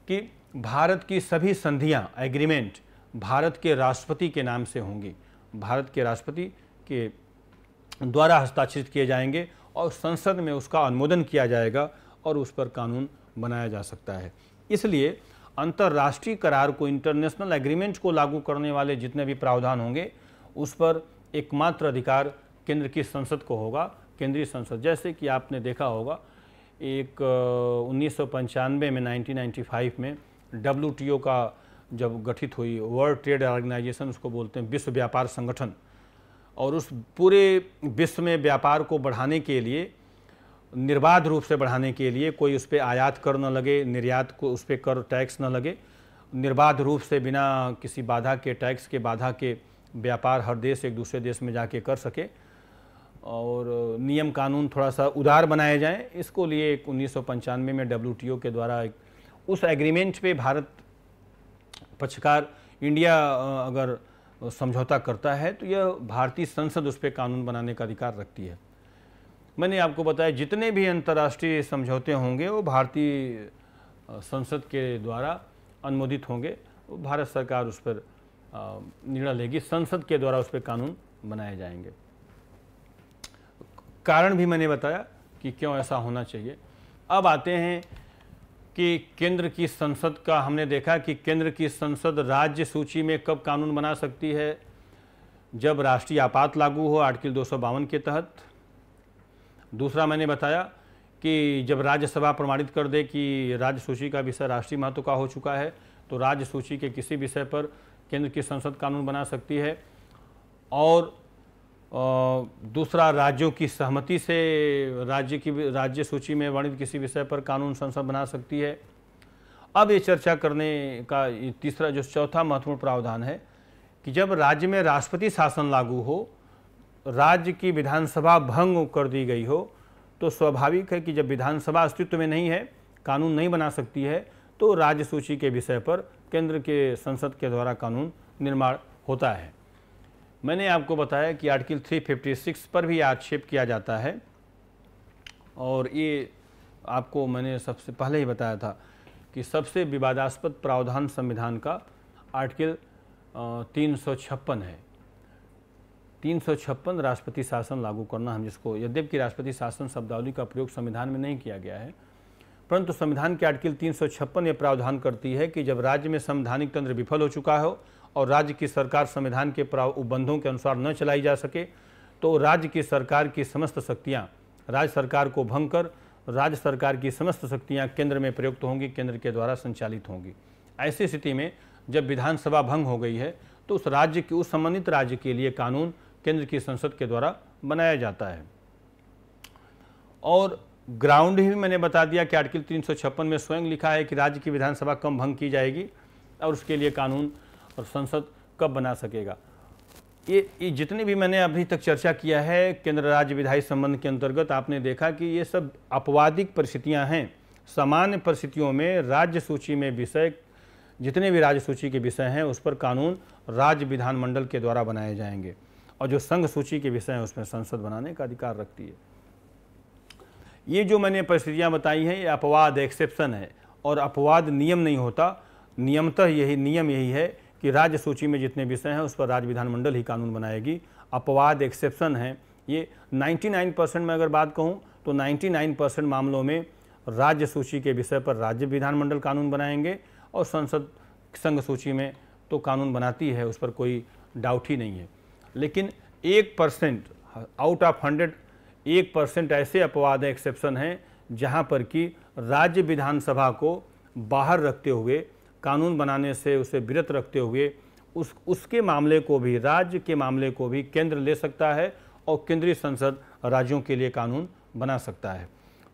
कि भारत की सभी संधियाँ एग्रीमेंट भारत के राष्ट्रपति के नाम से होंगी भारत के राष्ट्रपति के द्वारा हस्ताक्षरित किए जाएंगे और संसद में उसका अनुमोदन किया जाएगा और उस पर कानून बनाया जा सकता है इसलिए अंतर्राष्ट्रीय करार को इंटरनेशनल एग्रीमेंट को लागू करने वाले जितने भी प्रावधान होंगे उस पर एकमात्र अधिकार केंद्र की संसद को होगा केंद्रीय संसद जैसे कि आपने देखा होगा एक उन्नीस में 1995 में डब्ल्यू का जब गठित हुई वर्ल्ड ट्रेड ऑर्गेनाइजेशन उसको बोलते हैं विश्व व्यापार संगठन और उस पूरे विश्व में व्यापार को बढ़ाने के लिए निर्बाध रूप से बढ़ाने के लिए कोई उस पर आयात कर न लगे निर्यात को उस पर कर टैक्स न लगे निर्बाध रूप से बिना किसी बाधा के टैक्स के बाधा के व्यापार हर देश एक दूसरे देश में जाके कर सके और नियम कानून थोड़ा सा उदार बनाए जाएं इसको लिए एक उन्नीस में डब्ल्यू के द्वारा एक उस एग्रीमेंट पे भारत पक्षकार इंडिया अगर समझौता करता है तो यह भारतीय संसद उस पर कानून बनाने का अधिकार रखती है मैंने आपको बताया जितने भी अंतर्राष्ट्रीय समझौते होंगे वो भारतीय संसद के द्वारा अनुमोदित होंगे भारत सरकार उस पर निर्णय लेगी संसद के द्वारा उस पर कानून बनाए जाएंगे कारण भी मैंने बताया कि क्यों ऐसा होना चाहिए अब आते हैं कि केंद्र की संसद का हमने देखा कि केंद्र की संसद राज्य सूची में कब कानून बना सकती है जब राष्ट्रीय आपात लागू हो आर्टिकल दो के तहत दूसरा मैंने बताया कि जब राज्यसभा प्रमाणित कर दे कि राज्य सूची का विषय राष्ट्रीय महत्व का हो चुका है तो राज्य सूची के किसी विषय पर केंद्र की संसद कानून बना सकती है और दूसरा राज्यों की सहमति से राज्य की राज्य सूची में वर्णित किसी विषय पर कानून संसद बना सकती है अब ये चर्चा करने का तीसरा जो चौथा महत्वपूर्ण प्रावधान है कि जब राज्य में राष्ट्रपति शासन लागू हो राज्य की विधानसभा भंग कर दी गई हो तो स्वाभाविक है कि जब विधानसभा अस्तित्व में नहीं है कानून नहीं बना सकती है तो राज्य सूची के विषय पर केंद्र के संसद के द्वारा कानून निर्माण होता है मैंने आपको बताया कि आर्टिकल 356 पर भी आक्षेप किया जाता है और ये आपको मैंने सबसे पहले ही बताया था कि सबसे विवादास्पद प्रावधान संविधान का आर्टिकल तीन है तीन राष्ट्रपति शासन लागू करना हम जिसको यद्यप कि राष्ट्रपति शासन शब्दावली का प्रयोग संविधान में नहीं किया गया है परंतु संविधान के आर्टिकल तीन सौ ये प्रावधान करती है कि जब राज्य में संवैधानिक तंत्र विफल हो चुका हो और राज्य की सरकार संविधान के उपबंधों के अनुसार न चलाई जा सके तो राज्य की सरकार की समस्त शक्तियाँ राज्य सरकार को भंग कर राज्य सरकार की समस्त शक्तियाँ केंद्र में प्रयुक्त होंगी केंद्र के द्वारा संचालित होंगी ऐसी स्थिति में जब विधानसभा भंग हो गई है तो उस राज्य की उस संबंधित राज्य के लिए कानून केंद्र की संसद के द्वारा बनाया जाता है और ग्राउंड ही मैंने बता दिया कि आर्टिकल तीन में स्वयं लिखा है कि राज्य की विधानसभा कम भंग की जाएगी और उसके लिए कानून और संसद कब बना सकेगा ये, ये जितने भी मैंने अभी तक चर्चा किया है केंद्र राज्य विधायी संबंध के अंतर्गत आपने देखा कि ये सब अपवादिक परिस्थितियां हैं सामान्य परिस्थितियों में राज्य सूची में विषय जितने भी राज्य सूची के विषय हैं उस पर कानून राज्य विधानमंडल के द्वारा बनाए जाएंगे और जो संघ सूची के विषय हैं उसमें संसद बनाने का अधिकार रखती है ये जो मैंने परिस्थितियाँ बताई हैं ये अपवाद एक्सेप्शन है और अपवाद नियम नहीं होता नियमतः यही नियम यही है कि राज्य सूची में जितने विषय हैं उस पर राज्य विधानमंडल ही कानून बनाएगी अपवाद एक्सेप्शन है ये 99 परसेंट में अगर बात कहूँ तो 99 परसेंट मामलों में राज्य सूची के विषय पर राज्य विधानमंडल कानून बनाएंगे और संसद संघ सूची में तो कानून बनाती है उस पर कोई डाउट ही नहीं है लेकिन एक परसेंट आउट ऑफ हंड्रेड एक परसेंट ऐसे अपवाद हैं एक्सेप्शन हैं जहां पर कि राज्य विधानसभा को बाहर रखते हुए कानून बनाने से उसे विरत रखते हुए उस उसके मामले को भी राज्य के मामले को भी केंद्र ले सकता है और केंद्रीय संसद राज्यों के लिए कानून बना सकता है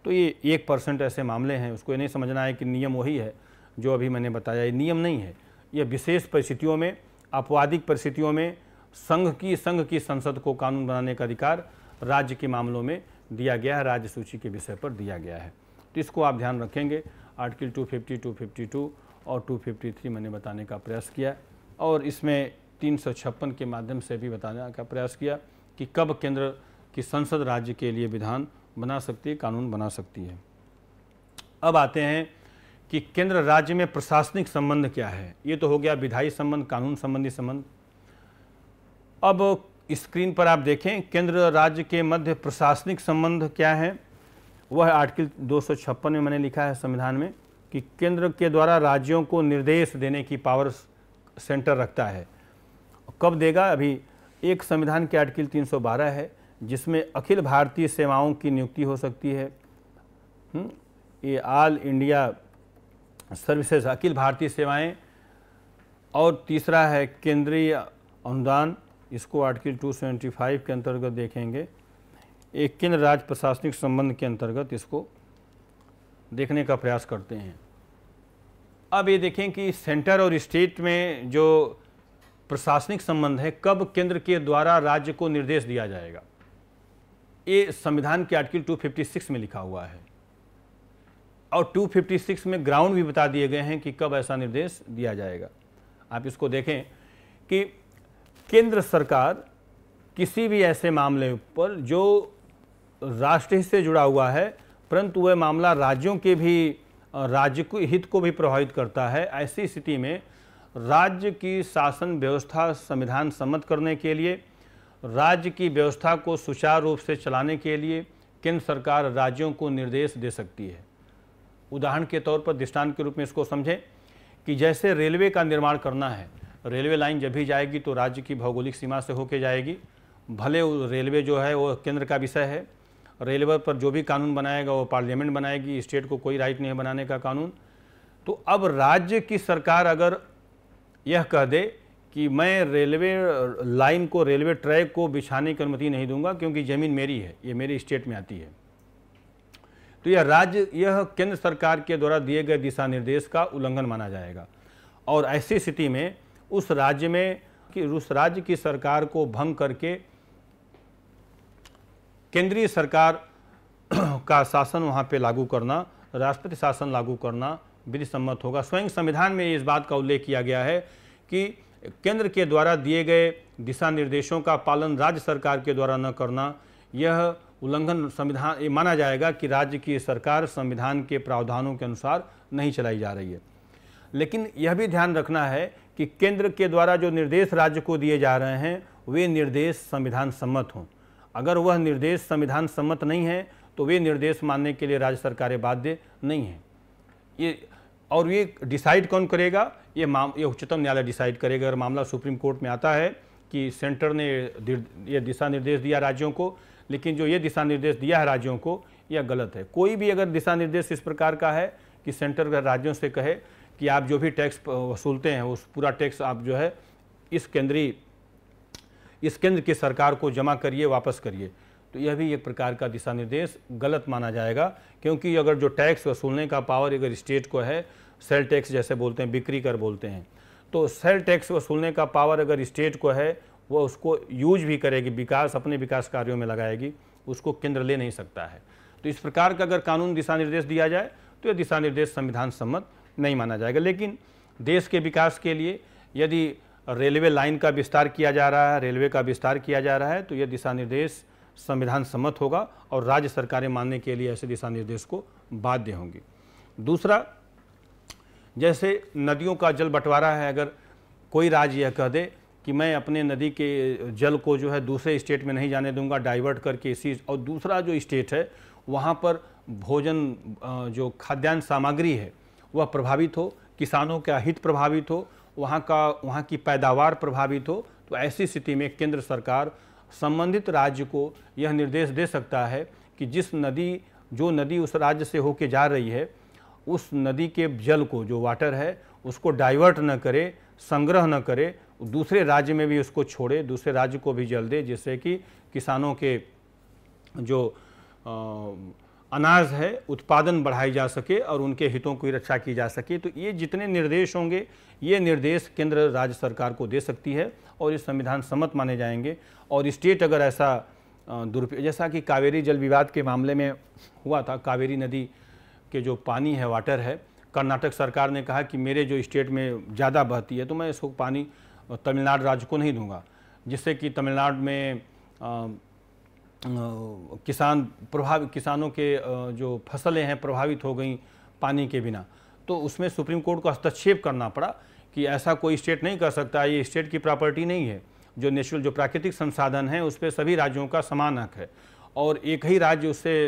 तो ये एक परसेंट ऐसे मामले हैं उसको ये नहीं समझना है कि नियम वही है जो अभी मैंने बताया ये नियम नहीं है यह विशेष परिस्थितियों में अपवादिक परिस्थितियों में संघ की संघ की संसद को कानून बनाने का अधिकार राज्य के मामलों में दिया गया है राज्य सूची के विषय पर दिया गया है तो इसको आप ध्यान रखेंगे आर्टिकल 250, 252 और 253 मैंने बताने का प्रयास किया और इसमें तीन के माध्यम से भी बताने का प्रयास किया कि कब केंद्र की संसद राज्य के लिए विधान बना सकती है कानून बना सकती है अब आते हैं कि केंद्र राज्य में प्रशासनिक संबंध क्या है ये तो हो गया विधायी संबंध कानून संबंधी संबंध अब स्क्रीन पर आप देखें केंद्र राज्य के मध्य प्रशासनिक संबंध क्या है वह आर्टिकल दो में मैंने लिखा है संविधान में कि केंद्र के द्वारा राज्यों को निर्देश देने की पावर सेंटर रखता है कब देगा अभी एक संविधान के आर्टिकल 312 है जिसमें अखिल भारतीय सेवाओं की नियुक्ति हो सकती है हम्म, ये ऑल इंडिया सर्विसेज अखिल भारतीय सेवाएं और तीसरा है केंद्रीय अनुदान इसको आर्टिकल 275 के अंतर्गत देखेंगे एक केंद्र राज्य प्रशासनिक संबंध के अंतर्गत इसको देखने का प्रयास करते हैं अब ये देखें कि सेंटर और स्टेट में जो प्रशासनिक संबंध है कब केंद्र के द्वारा राज्य को निर्देश दिया जाएगा ये संविधान के आर्टिकल 256 में लिखा हुआ है और 256 में ग्राउंड भी बता दिए गए हैं कि कब ऐसा निर्देश दिया जाएगा आप इसको देखें कि केंद्र सरकार किसी भी ऐसे मामले पर जो राष्ट्र से जुड़ा हुआ है परंतु वह मामला राज्यों के भी राज्य को हित को भी प्रभावित करता है ऐसी स्थिति में राज्य की शासन व्यवस्था संविधान सम्मत करने के लिए राज्य की व्यवस्था को सुचारू रूप से चलाने के लिए केंद्र सरकार राज्यों को निर्देश दे सकती है उदाहरण के तौर पर दृष्टांत के रूप में इसको समझें कि जैसे रेलवे का निर्माण करना है रेलवे लाइन जब भी जाएगी तो राज्य की भौगोलिक सीमा से होके जाएगी भले रेलवे जो है वो केंद्र का विषय है रेलवे पर जो भी कानून बनाएगा वो पार्लियामेंट बनाएगी स्टेट को कोई राइट नहीं है बनाने का कानून तो अब राज्य की सरकार अगर यह कह दे कि मैं रेलवे लाइन को रेलवे ट्रैक को बिछाने की अनुमति नहीं दूंगा क्योंकि ज़मीन मेरी है ये मेरी स्टेट में आती है तो यह राज्य यह केंद्र सरकार के द्वारा दिए गए दिशा निर्देश का उल्लंघन माना जाएगा और ऐसी स्थिति में उस राज्य में कि उस राज्य की सरकार को भंग करके केंद्रीय सरकार का शासन वहाँ पे लागू करना राष्ट्रपति शासन लागू करना विधि सम्मत होगा स्वयं संविधान में इस बात का उल्लेख किया गया है कि केंद्र के द्वारा दिए गए दिशा निर्देशों का पालन राज्य सरकार के द्वारा न करना यह उल्लंघन संविधान ये माना जाएगा कि राज्य की सरकार संविधान के प्रावधानों के अनुसार नहीं चलाई जा रही है लेकिन यह भी ध्यान रखना है कि केंद्र के द्वारा जो निर्देश राज्य को दिए जा रहे हैं वे निर्देश संविधान सम्मत हों अगर वह निर्देश संविधान सम्मत नहीं है तो वे निर्देश मानने के लिए राज्य सरकारें बाध्य नहीं हैं ये और ये डिसाइड कौन करेगा ये माम ये उच्चतम न्यायालय डिसाइड करेगा अगर मामला सुप्रीम कोर्ट में आता है कि सेंटर ने ये दिशा निर्देश दिया राज्यों को लेकिन जो ये दिशा निर्देश दिया है राज्यों को यह गलत है कोई भी अगर दिशा निर्देश इस प्रकार का है कि सेंटर अगर राज्यों से कहे कि आप जो भी टैक्स वसूलते हैं उस पूरा टैक्स आप जो है इस केंद्रीय इस केंद्र की सरकार को जमा करिए वापस करिए तो यह भी एक प्रकार का दिशा निर्देश गलत माना जाएगा क्योंकि अगर जो टैक्स वसूलने का पावर अगर स्टेट को है सेल टैक्स जैसे बोलते हैं बिक्री कर बोलते हैं तो सेल टैक्स वसूलने का पावर अगर स्टेट को है वह उसको यूज भी करेगी विकास अपने विकास कार्यों में लगाएगी उसको केंद्र ले नहीं सकता है तो इस प्रकार का अगर कानून दिशा निर्देश दिया जाए तो यह दिशा निर्देश संविधान सम्मत नहीं माना जाएगा लेकिन देश के विकास के लिए यदि रेलवे लाइन का विस्तार किया जा रहा है रेलवे का विस्तार किया जा रहा है तो यह दिशा निर्देश संविधान सम्मत होगा और राज्य सरकारें मानने के लिए ऐसे दिशा निर्देश को बाध्य होंगी दूसरा जैसे नदियों का जल बंटवारा है अगर कोई राज्य यह कह दे कि मैं अपने नदी के जल को जो है दूसरे स्टेट में नहीं जाने दूंगा डाइवर्ट करके इसी और दूसरा जो स्टेट है वहाँ पर भोजन जो खाद्यान्न सामग्री है वह प्रभावित हो किसानों का हित प्रभावित हो वहाँ का वहाँ की पैदावार प्रभावित हो तो ऐसी स्थिति में केंद्र सरकार संबंधित राज्य को यह निर्देश दे सकता है कि जिस नदी जो नदी उस राज्य से होके जा रही है उस नदी के जल को जो वाटर है उसको डाइवर्ट न करे संग्रह न करे दूसरे राज्य में भी उसको छोड़े दूसरे राज्य को भी जल दे जिससे कि किसानों के जो आ, अनाज है उत्पादन बढ़ाई जा सके और उनके हितों की रक्षा की जा सके तो ये जितने निर्देश होंगे ये निर्देश केंद्र राज्य सरकार को दे सकती है और ये संविधान सम्मत माने जाएंगे और स्टेट अगर ऐसा दुरुपयोग जैसा कि कावेरी जल विवाद के मामले में हुआ था कावेरी नदी के जो पानी है वाटर है कर्नाटक सरकार ने कहा कि मेरे जो स्टेट में ज़्यादा बहती है तो मैं इसको पानी तमिलनाडु राज्य को नहीं दूंगा जिससे कि तमिलनाडु में किसान प्रभाव किसानों के जो फसलें हैं प्रभावित हो गई पानी के बिना तो उसमें सुप्रीम कोर्ट को हस्तक्षेप करना पड़ा कि ऐसा कोई स्टेट नहीं कर सकता ये स्टेट की प्रॉपर्टी नहीं है जो नेचुरल जो प्राकृतिक संसाधन है उस पर सभी राज्यों का समान हक है और एक ही राज्य उससे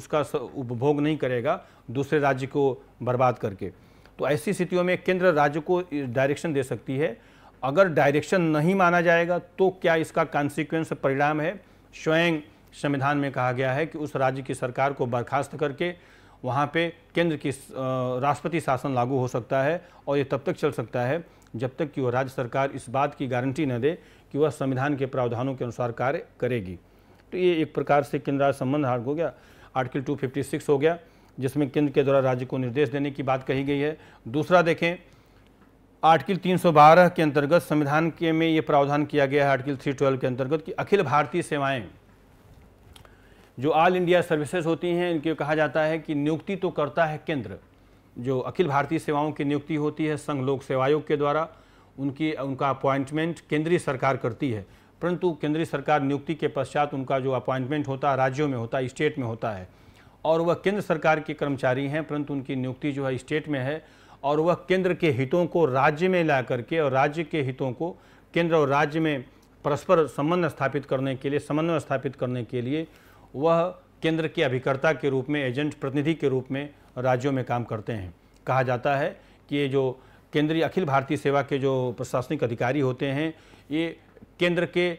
उसका उपभोग नहीं करेगा दूसरे राज्य को बर्बाद करके तो ऐसी स्थितियों में केंद्र राज्य को डायरेक्शन दे सकती है अगर डायरेक्शन नहीं माना जाएगा तो क्या इसका कॉन्सिक्वेंस परिणाम है स्वयं संविधान में कहा गया है कि उस राज्य की सरकार को बर्खास्त करके वहाँ पे केंद्र की राष्ट्रपति शासन लागू हो सकता है और ये तब तक चल सकता है जब तक कि वह राज्य सरकार इस बात की गारंटी न दे कि वह संविधान के प्रावधानों के अनुसार कार्य करेगी तो ये एक प्रकार से केंद्र राज्य संबंध हो गया आर्टिकल 256 हो गया जिसमें केंद्र के द्वारा राज्य को निर्देश देने की बात कही गई है दूसरा देखें आर्टिकल 312 के अंतर्गत संविधान के में ये प्रावधान किया गया है आर्टिकल 312 के अंतर्गत कि अखिल भारतीय सेवाएं जो ऑल इंडिया सर्विसेज होती हैं इनके कहा जाता है कि नियुक्ति तो करता है केंद्र जो अखिल भारतीय सेवाओं की नियुक्ति होती है संघ लोक सेवा आयोग के द्वारा उनकी उनका अपॉइंटमेंट केंद्रीय सरकार करती है परंतु केंद्रीय सरकार नियुक्ति के पश्चात उनका जो अपॉइंटमेंट होता है राज्यों में होता है स्टेट में होता है और वह केंद्र सरकार के कर्मचारी हैं परंतु उनकी नियुक्ति जो है स्टेट में है और वह केंद्र के हितों को राज्य में ला करके और राज्य के हितों को केंद्र और राज्य में परस्पर संबंध स्थापित करने के लिए समन्वय स्थापित करने के लिए वह केंद्र के अभिकर्ता के रूप में एजेंट प्रतिनिधि के रूप में राज्यों में काम करते हैं कहा जाता है कि ये जो केंद्रीय अखिल भारतीय सेवा के जो प्रशासनिक अधिकारी होते हैं ये केंद्र के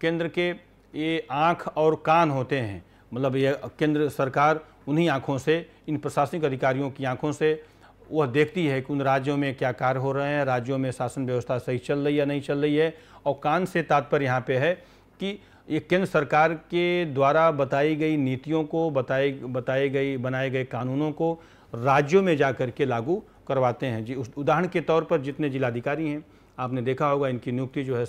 केंद्र के ये आँख और कान होते हैं मतलब ये केंद्र सरकार उन्हीं आँखों से इन प्रशासनिक अधिकारियों की आँखों से वह देखती है कि उन राज्यों में क्या कार्य हो रहे हैं राज्यों में शासन व्यवस्था सही चल रही है नहीं चल रही है और कान से तात्पर्य यहाँ पे है कि ये केंद्र सरकार के द्वारा बताई गई नीतियों को बताई बताई गई बनाए गए कानूनों को राज्यों में जा कर के लागू करवाते हैं जी उदाहरण के तौर पर जितने जिलाधिकारी हैं आपने देखा होगा इनकी नियुक्ति जो है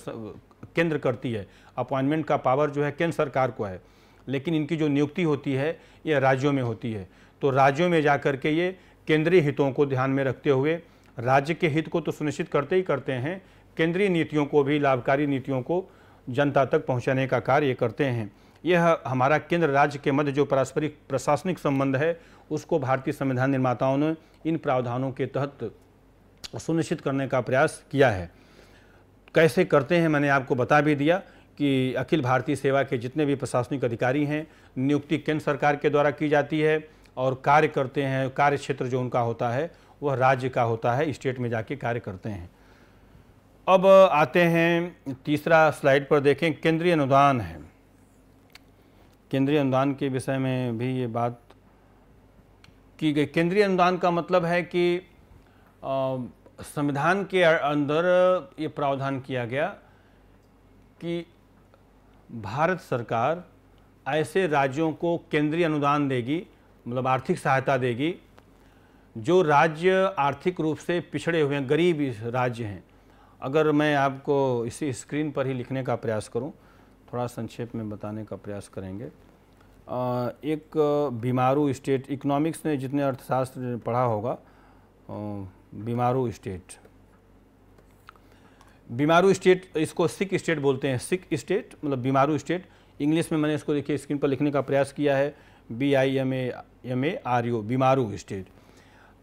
केंद्र करती है अपॉइंटमेंट का पावर जो है केंद्र सरकार को है लेकिन इनकी जो नियुक्ति होती है ये राज्यों में होती है तो राज्यों में जा के ये केंद्रीय हितों को ध्यान में रखते हुए राज्य के हित को तो सुनिश्चित करते ही करते हैं केंद्रीय नीतियों को भी लाभकारी नीतियों को जनता तक पहुंचाने का कार्य करते हैं यह हमारा केंद्र राज्य के मध्य जो पारस्परिक प्रशासनिक संबंध है उसको भारतीय संविधान निर्माताओं ने इन प्रावधानों के तहत सुनिश्चित करने का प्रयास किया है कैसे करते हैं मैंने आपको बता भी दिया कि अखिल भारतीय सेवा के जितने भी प्रशासनिक अधिकारी हैं नियुक्ति केंद्र सरकार के द्वारा की जाती है और कार्य करते हैं कार्य क्षेत्र जो उनका होता है वह राज्य का होता है स्टेट में जाके कार्य करते हैं अब आते हैं तीसरा स्लाइड पर देखें केंद्रीय अनुदान है केंद्रीय अनुदान के विषय में भी ये बात की गई केंद्रीय अनुदान का मतलब है कि संविधान के अंदर ये प्रावधान किया गया कि भारत सरकार ऐसे राज्यों को केंद्रीय अनुदान देगी मतलब आर्थिक सहायता देगी जो राज्य आर्थिक रूप से पिछड़े हुए हैं गरीब राज्य हैं अगर मैं आपको इसी स्क्रीन पर ही लिखने का प्रयास करूं थोड़ा संक्षेप में बताने का प्रयास करेंगे एक बीमारू स्टेट इकोनॉमिक्स ने जितने अर्थशास्त्र पढ़ा होगा बीमारू स्टेट बीमारू स्टेट इसको सिक स्टेट बोलते हैं सिक स्टेट मतलब बीमारू स्टेट इंग्लिश में मैंने इसको देखिए स्क्रीन पर लिखने का प्रयास किया है B I M A M A R U BIMARU state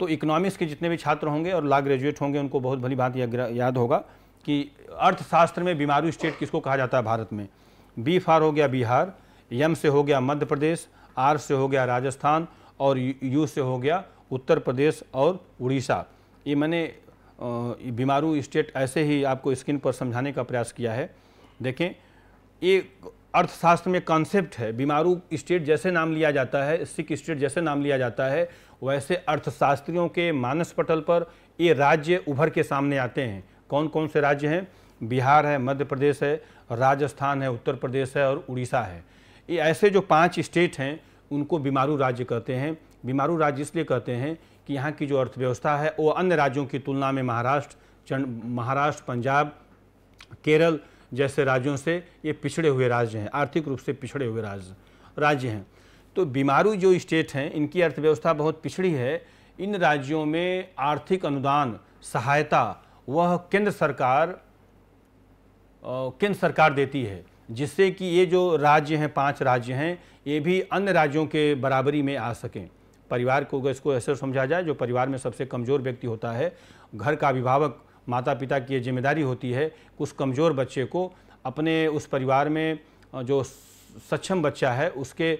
तो इकोनॉमिक्स के जितने भी छात्र होंगे और ला ग्रेजुएट होंगे उनको बहुत भली बात याद होगा कि अर्थशास्त्र में बीमारू स्टेट किसको कहा जाता है भारत में बी फार हो गया बिहार यम से हो गया मध्य प्रदेश आर से हो गया राजस्थान और यू से हो गया उत्तर प्रदेश और उड़ीसा ये मैंने बीमारू स्टेट ऐसे ही आपको स्क्रीन पर समझाने का प्रयास किया है देखें ये अर्थशास्त्र में कॉन्सेप्ट है बीमारू स्टेट जैसे नाम लिया जाता है सिख स्टेट जैसे नाम लिया जाता है वैसे अर्थशास्त्रियों के मानस पटल पर ये राज्य उभर के सामने आते हैं कौन कौन से राज्य हैं बिहार है मध्य प्रदेश है राजस्थान है उत्तर प्रदेश है और उड़ीसा है ये ऐसे जो पाँच स्टेट हैं उनको बीमारू राज्य कहते हैं बीमारू राज्य इसलिए कहते हैं कि यहाँ की जो अर्थव्यवस्था है वो अन्य राज्यों की तुलना में महाराष्ट्र महाराष्ट्र पंजाब केरल जैसे राज्यों से ये पिछड़े हुए राज्य हैं आर्थिक रूप से पिछड़े हुए राज्य राज्य हैं तो बीमारू जो स्टेट हैं इनकी अर्थव्यवस्था बहुत पिछड़ी है इन राज्यों में आर्थिक अनुदान सहायता वह केंद्र सरकार केंद्र सरकार देती है जिससे कि ये जो राज्य हैं पांच राज्य हैं ये भी अन्य राज्यों के बराबरी में आ सकें परिवार को इसको ऐसे समझा जाए जो परिवार में सबसे कमज़ोर व्यक्ति होता है घर का अभिभावक माता पिता की ये जिम्मेदारी होती है कि उस कमज़ोर बच्चे को अपने उस परिवार में जो सक्षम बच्चा है उसके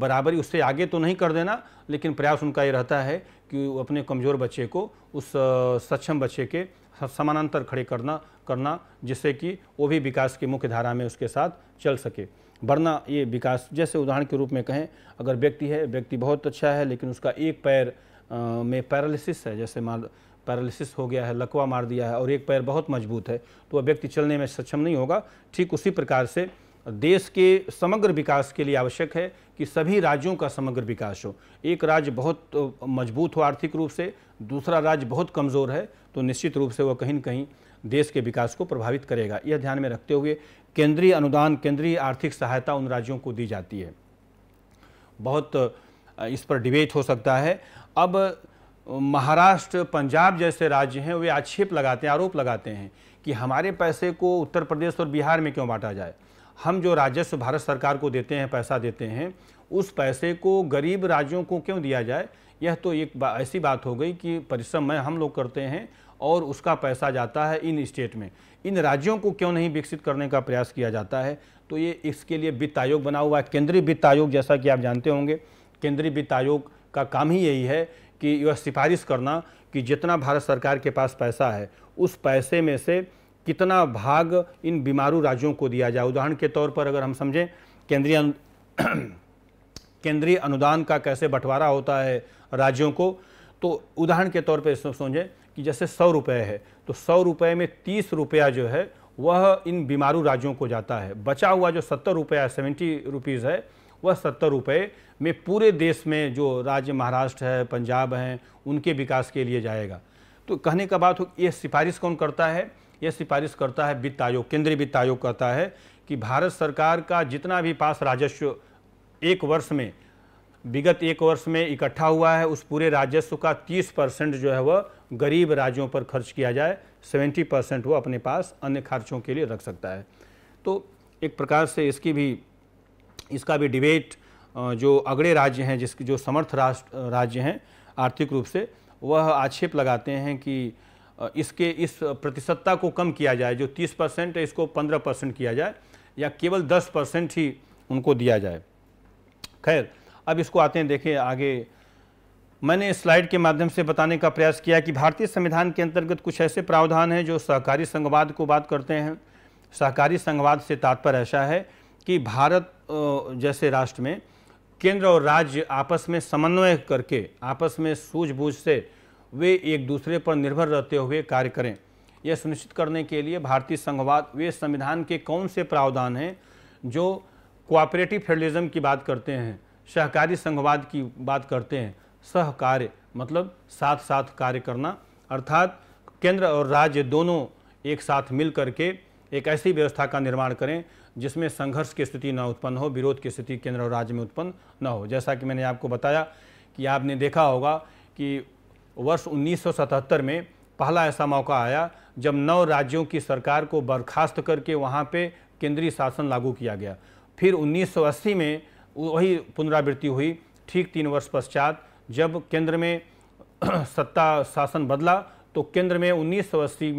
बराबरी उससे आगे तो नहीं कर देना लेकिन प्रयास उनका ये रहता है कि अपने कमज़ोर बच्चे को उस सक्षम बच्चे के समानांतर खड़े करना करना जिससे कि वो भी विकास की मुख्य धारा में उसके साथ चल सके वरना ये विकास जैसे उदाहरण के रूप में कहें अगर व्यक्ति है व्यक्ति बहुत अच्छा है लेकिन उसका एक पैर में पैरालिसिस है जैसे मान पैरालिसिस हो गया है लकवा मार दिया है और एक पैर बहुत मजबूत है तो वह व्यक्ति चलने में सक्षम नहीं होगा ठीक उसी प्रकार से देश के समग्र विकास के लिए आवश्यक है कि सभी राज्यों का समग्र विकास हो एक राज्य बहुत मजबूत हो आर्थिक रूप से दूसरा राज्य बहुत कमज़ोर है तो निश्चित रूप से वह कहीं न कहीं देश के विकास को प्रभावित करेगा यह ध्यान में रखते हुए केंद्रीय अनुदान केंद्रीय आर्थिक सहायता उन राज्यों को दी जाती है बहुत इस पर डिबेट हो सकता है अब महाराष्ट्र पंजाब जैसे राज्य हैं वे आक्षेप लगाते हैं आरोप लगाते हैं कि हमारे पैसे को उत्तर प्रदेश और बिहार में क्यों बांटा जाए हम जो राजस्व भारत सरकार को देते हैं पैसा देते हैं उस पैसे को गरीब राज्यों को क्यों दिया जाए यह तो एक बा, ऐसी बात हो गई कि परिश्रम में हम लोग करते हैं और उसका पैसा जाता है इन स्टेट में इन राज्यों को क्यों नहीं विकसित करने का प्रयास किया जाता है तो ये इसके लिए वित्त आयोग बना हुआ है केंद्रीय वित्त आयोग जैसा कि आप जानते होंगे केंद्रीय वित्त आयोग का काम ही यही है कि यह सिफारिश करना कि जितना भारत सरकार के पास पैसा है उस पैसे में से कितना भाग इन बीमारू राज्यों को दिया जाए उदाहरण के तौर पर अगर हम समझें केंद्रीय केंद्रीय अनुदान का कैसे बंटवारा होता है राज्यों को तो उदाहरण के तौर पर समझें कि जैसे सौ रुपये है तो सौ रुपये में तीस रुपया जो है वह इन बीमारू राज्यों को जाता है बचा हुआ जो सत्तर रुपया सेवेंटी रुपीज़ है वह सत्तर रुपये में पूरे देश में जो राज्य महाराष्ट्र है पंजाब हैं उनके विकास के लिए जाएगा तो कहने का बात हो यह सिफारिश कौन करता है यह सिफारिश करता है वित्त आयोग केंद्रीय वित्त आयोग करता है कि भारत सरकार का जितना भी पास राजस्व एक वर्ष में विगत एक वर्ष में इकट्ठा हुआ है उस पूरे राजस्व का 30 परसेंट जो है वह गरीब राज्यों पर खर्च किया जाए 70 परसेंट वो अपने पास अन्य खर्चों के लिए रख सकता है तो एक प्रकार से इसकी भी इसका भी डिबेट जो अगड़े राज्य हैं जिसके जो समर्थ राष्ट्र राज्य हैं आर्थिक रूप से वह आक्षेप लगाते हैं कि इसके इस प्रतिशतता को कम किया जाए जो 30 परसेंट है इसको 15 परसेंट किया जाए या केवल 10 परसेंट ही उनको दिया जाए खैर अब इसको आते हैं देखें आगे मैंने स्लाइड के माध्यम से बताने का प्रयास किया कि भारतीय संविधान के अंतर्गत कुछ ऐसे प्रावधान हैं जो सहकारी संघवाद को बात करते हैं सहकारी संघवाद से तात्पर्य ऐसा है कि भारत जैसे राष्ट्र में केंद्र और राज्य आपस में समन्वय करके आपस में सूझबूझ से वे एक दूसरे पर निर्भर रहते हुए कार्य करें यह सुनिश्चित करने के लिए भारतीय संघवाद वे संविधान के कौन से प्रावधान हैं जो कोऑपरेटिव फेडरलिज्म की बात करते हैं सहकारी संघवाद की बात करते हैं सहकार्य मतलब साथ साथ कार्य करना अर्थात केंद्र और राज्य दोनों एक साथ मिल करके के एक ऐसी व्यवस्था का निर्माण करें जिसमें संघर्ष की स्थिति न उत्पन्न हो विरोध की स्थिति केंद्र और राज्य में उत्पन्न न हो जैसा कि मैंने आपको बताया कि आपने देखा होगा कि वर्ष 1977 में पहला ऐसा मौका आया जब नौ राज्यों की सरकार को बर्खास्त करके वहाँ पर केंद्रीय शासन लागू किया गया फिर उन्नीस में वही पुनरावृत्ति हुई ठीक तीन वर्ष पश्चात जब केंद्र में सत्ता शासन बदला तो केंद्र में उन्नीस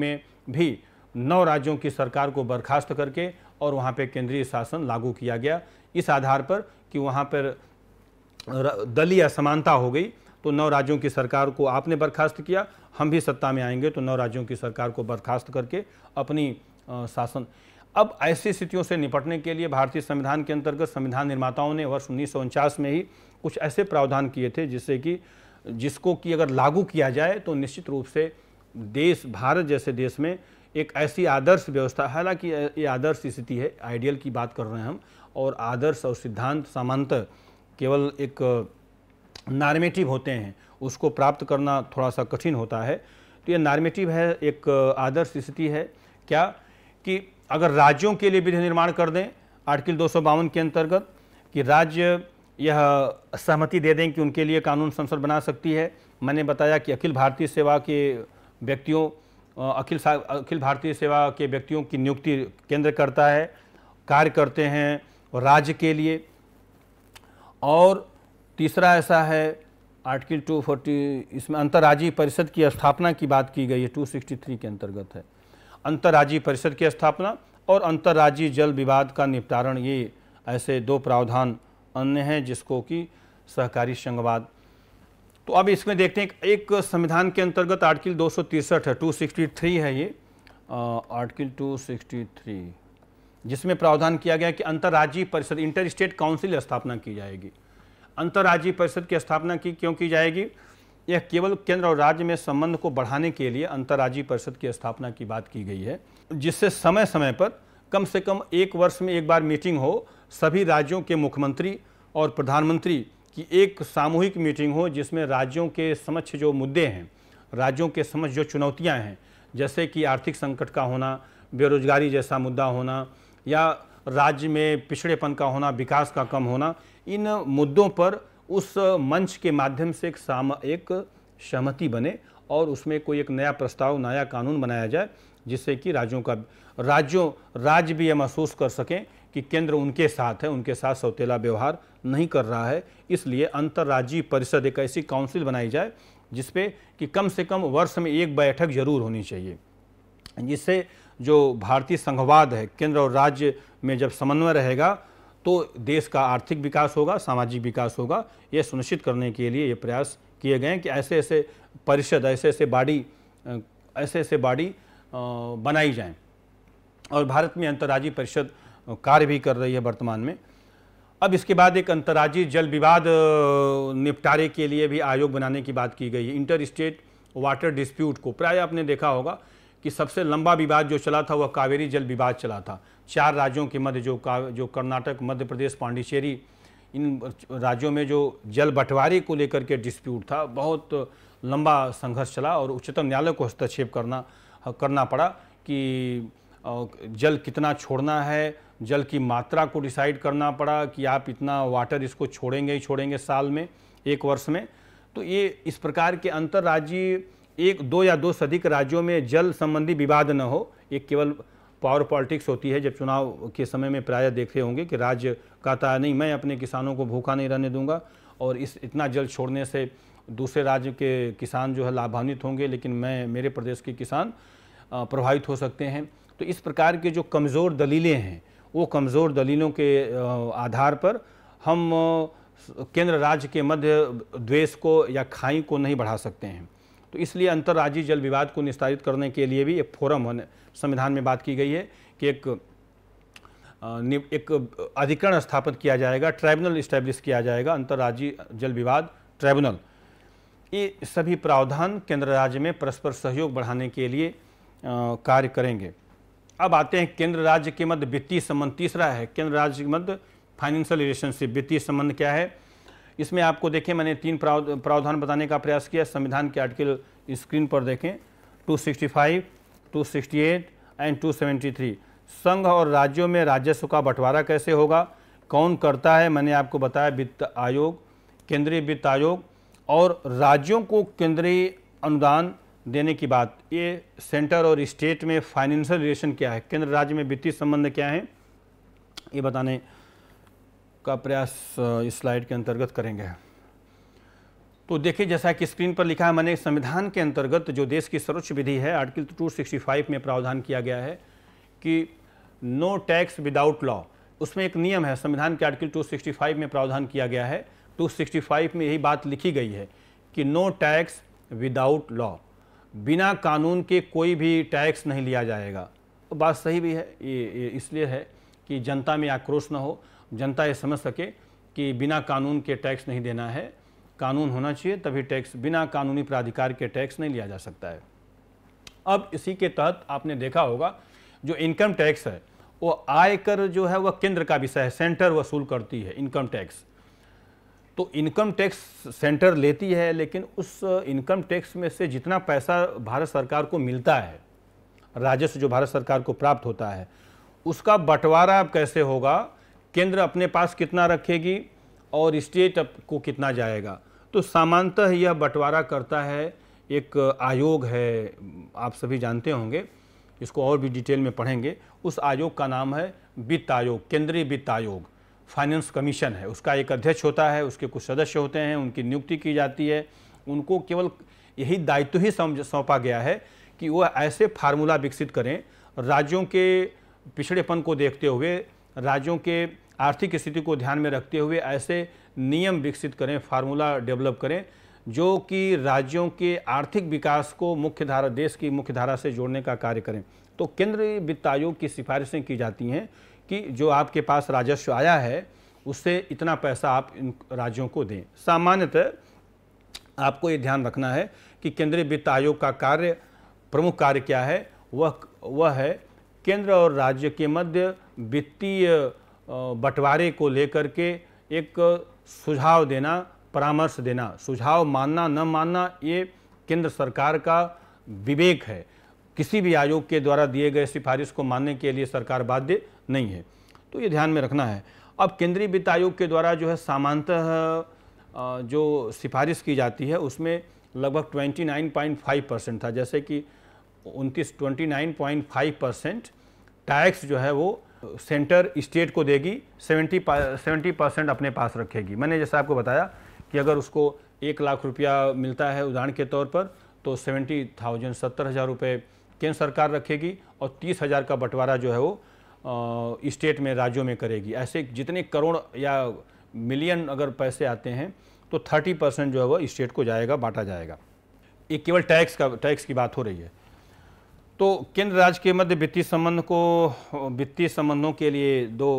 में भी नौ राज्यों की सरकार को बर्खास्त करके और वहाँ पे केंद्रीय शासन लागू किया गया इस आधार पर कि वहाँ पर दलीय असमानता हो गई तो नौ राज्यों की सरकार को आपने बर्खास्त किया हम भी सत्ता में आएंगे तो नौ राज्यों की सरकार को बर्खास्त करके अपनी शासन अब ऐसी स्थितियों से निपटने के लिए भारतीय संविधान के अंतर्गत संविधान निर्माताओं ने वर्ष उन्नीस में ही कुछ ऐसे प्रावधान किए थे जिससे कि जिसको कि अगर लागू किया जाए तो निश्चित रूप से देश भारत जैसे देश में एक ऐसी आदर्श व्यवस्था हालांकि ये आदर्श स्थिति है आइडियल की बात कर रहे हैं हम और आदर्श और सिद्धांत सामान्यतः केवल एक नार्मेटिव होते हैं उसको प्राप्त करना थोड़ा सा कठिन होता है तो ये नार्मेटिव है एक आदर्श स्थिति है क्या कि अगर राज्यों के लिए विधि निर्माण कर दें आर्टिकल दो के अंतर्गत कि राज्य यह सहमति दे दें कि उनके लिए कानून संसद बना सकती है मैंने बताया कि अखिल भारतीय सेवा के व्यक्तियों अखिल अखिल भारतीय सेवा के व्यक्तियों की नियुक्ति केंद्र करता है कार्य करते हैं राज्य के लिए और तीसरा ऐसा है आर्टिकल 240 इसमें अंतर्राज्यीय परिषद की स्थापना की बात की गई है 263 के अंतर्गत है अंतर्राज्यीय परिषद की स्थापना और अंतर्राज्यीय जल विवाद का निपटारण ये ऐसे दो प्रावधान अन्य हैं जिसको कि सहकारी संघवाद तो अब इसमें देखते हैं एक संविधान के अंतर्गत आर्टिकल दो है 263 है ये आर्टिकल 263 जिसमें प्रावधान किया गया कि अंतर्राज्यीय परिषद इंटर स्टेट काउंसिल स्थापना की जाएगी अंतर्राज्यीय परिषद की स्थापना की क्यों की जाएगी यह केवल केंद्र और राज्य में संबंध को बढ़ाने के लिए अंतर्राज्यीय परिषद की स्थापना की बात की गई है जिससे समय समय पर कम से कम एक वर्ष में एक बार मीटिंग हो सभी राज्यों के मुख्यमंत्री और प्रधानमंत्री कि एक सामूहिक मीटिंग हो जिसमें राज्यों के समक्ष जो मुद्दे हैं राज्यों के समक्ष जो चुनौतियां हैं जैसे कि आर्थिक संकट का होना बेरोजगारी जैसा मुद्दा होना या राज्य में पिछड़ेपन का होना विकास का कम होना इन मुद्दों पर उस मंच के माध्यम से एक साम एक सहमति बने और उसमें कोई एक नया प्रस्ताव नया कानून बनाया जाए जिससे कि राज्यों का राज्यों राज्य भी यह महसूस कर सकें कि केंद्र उनके साथ है उनके साथ सौतेला व्यवहार नहीं कर रहा है इसलिए अंतर्राज्यीय परिषद एक ऐसी काउंसिल बनाई जाए जिसपे कि कम से कम वर्ष में एक बैठक जरूर होनी चाहिए जिससे जो भारतीय संघवाद है केंद्र और राज्य में जब समन्वय रहेगा तो देश का आर्थिक विकास होगा सामाजिक विकास होगा ये सुनिश्चित करने के लिए ये प्रयास किए गए कि ऐसे ऐसे परिषद ऐसे ऐसे बाड़ी ऐसे ऐसे बाड़ी बनाई जाएं और भारत में अंतर्राज्यीय परिषद कार्य भी कर रही है वर्तमान में अब इसके बाद एक अंतर्राज्यीय जल विवाद निपटारे के लिए भी आयोग बनाने की बात की गई है इंटर स्टेट वाटर डिस्प्यूट को प्राय आपने देखा होगा कि सबसे लंबा विवाद जो चला था वह कावेरी जल विवाद चला था चार राज्यों के मध्य जो जो कर्नाटक मध्य प्रदेश पांडिचेरी इन राज्यों में जो जल बंटवारे को लेकर के डिस्प्यूट था बहुत लंबा संघर्ष चला और उच्चतम न्यायालय को हस्तक्षेप करना करना पड़ा कि जल कितना छोड़ना है जल की मात्रा को डिसाइड करना पड़ा कि आप इतना वाटर इसको छोड़ेंगे ही छोड़ेंगे साल में एक वर्ष में तो ये इस प्रकार के राज्य एक दो या दो से अधिक राज्यों में जल संबंधी विवाद न हो ये केवल पावर पॉलिटिक्स होती है जब चुनाव के समय में प्राय देखते होंगे कि राज्य कहता है नहीं मैं अपने किसानों को भूखा नहीं रहने दूंगा और इस इतना जल छोड़ने से दूसरे राज्य के किसान जो है लाभान्वित होंगे लेकिन मैं मेरे प्रदेश के किसान प्रभावित हो सकते हैं तो इस प्रकार के जो कमज़ोर दलीलें हैं वो कमज़ोर दलीलों के आधार पर हम केंद्र राज्य के मध्य द्वेष को या खाई को नहीं बढ़ा सकते हैं तो इसलिए अंतर्राज्यीय जल विवाद को निस्तारित करने के लिए भी एक फोरम होने संविधान में बात की गई है कि एक एक अधिकरण स्थापित किया जाएगा ट्राइब्यूनल इस्टेब्लिश किया जाएगा अंतर्राज्यीय जल विवाद ट्राइब्यूनल ये सभी प्रावधान केंद्र राज्य में परस्पर सहयोग बढ़ाने के लिए कार्य करेंगे अब आते हैं केंद्र राज्य के मध्य वित्तीय संबंध तीसरा है केंद्र राज्य के मध्य फाइनेंशियल रिलेशनशिप वित्तीय संबंध क्या है इसमें आपको देखें मैंने तीन प्रावधान बताने का प्रयास किया संविधान के आर्टिकल स्क्रीन पर देखें 265, 268 एंड 273 संघ और राज्यों में राजस्व का बंटवारा कैसे होगा कौन करता है मैंने आपको बताया वित्त आयोग केंद्रीय वित्त आयोग और राज्यों को केंद्रीय अनुदान देने की बात ये सेंटर और स्टेट में फाइनेंशियल रिलेशन क्या है केंद्र राज्य में वित्तीय संबंध क्या है ये बताने का प्रयास इस स्लाइड के अंतर्गत करेंगे तो देखिए जैसा कि स्क्रीन पर लिखा है मैंने संविधान के अंतर्गत जो देश की सर्वोच्च विधि है आर्टिकल 265 में प्रावधान किया गया है कि नो टैक्स विदाउट लॉ उसमें एक नियम है संविधान के आर्टिकल 265 में प्रावधान किया गया है 265 में यही बात लिखी गई है कि नो टैक्स विदाउट लॉ बिना कानून के कोई भी टैक्स नहीं लिया जाएगा तो बात सही भी है ये, ये इसलिए है कि जनता में आक्रोश ना हो जनता ये समझ सके कि बिना कानून के टैक्स नहीं देना है कानून होना चाहिए तभी टैक्स बिना कानूनी प्राधिकार के टैक्स नहीं लिया जा सकता है अब इसी के तहत आपने देखा होगा जो इनकम टैक्स है वो आयकर जो है वह केंद्र का विषय है सेंटर वसूल करती है इनकम टैक्स तो इनकम टैक्स सेंटर लेती है लेकिन उस इनकम टैक्स में से जितना पैसा भारत सरकार को मिलता है राजस्व जो भारत सरकार को प्राप्त होता है उसका बंटवारा अब कैसे होगा केंद्र अपने पास कितना रखेगी और स्टेट को कितना जाएगा तो सामान्यतः यह बंटवारा करता है एक आयोग है आप सभी जानते होंगे इसको और भी डिटेल में पढ़ेंगे उस आयोग का नाम है वित्त आयोग केंद्रीय वित्त आयोग फाइनेंस कमीशन है उसका एक अध्यक्ष होता है उसके कुछ सदस्य होते हैं उनकी नियुक्ति की जाती है उनको केवल यही दायित्व ही समझ सौंपा गया है कि वह ऐसे फार्मूला विकसित करें राज्यों के पिछड़ेपन को देखते हुए राज्यों के आर्थिक स्थिति को ध्यान में रखते हुए ऐसे नियम विकसित करें फार्मूला डेवलप करें जो कि राज्यों के आर्थिक विकास को मुख्य धारा देश की मुख्य धारा से जोड़ने का कार्य करें तो केंद्रीय वित्त आयोग की सिफारिशें की जाती हैं कि जो आपके पास राजस्व आया है उससे इतना पैसा आप इन राज्यों को दें सामान्यतः आपको ये ध्यान रखना है कि केंद्रीय वित्त आयोग का कार्य प्रमुख कार्य क्या है वह वह है केंद्र और राज्य के मध्य वित्तीय बंटवारे को लेकर के एक सुझाव देना परामर्श देना सुझाव मानना न मानना ये केंद्र सरकार का विवेक है किसी भी आयोग के द्वारा दिए गए सिफारिश को मानने के लिए सरकार बाध्य नहीं है तो ये ध्यान में रखना है अब केंद्रीय वित्त आयोग के द्वारा जो है सामान्तः जो सिफारिश की जाती है उसमें लगभग 29.5 परसेंट था जैसे कि उनतीस 29.5 परसेंट टैक्स जो है वो सेंटर स्टेट को देगी 70 सेवेंटी परसेंट अपने पास रखेगी मैंने जैसा आपको बताया कि अगर उसको एक लाख रुपया मिलता है उदाहरण के तौर पर तो सेवेंटी थाउजेंड सत्तर हज़ार रुपये केंद्र सरकार रखेगी और तीस हज़ार का बंटवारा जो है वो स्टेट में राज्यों में करेगी ऐसे जितने करोड़ या मिलियन अगर पैसे आते हैं तो थर्टी परसेंट जो है वो स्टेट को जाएगा बांटा जाएगा ये केवल टैक्स का टैक्स की बात हो रही है तो केंद्र राज्य के मध्य वित्तीय संबंध को वित्तीय संबंधों के लिए दो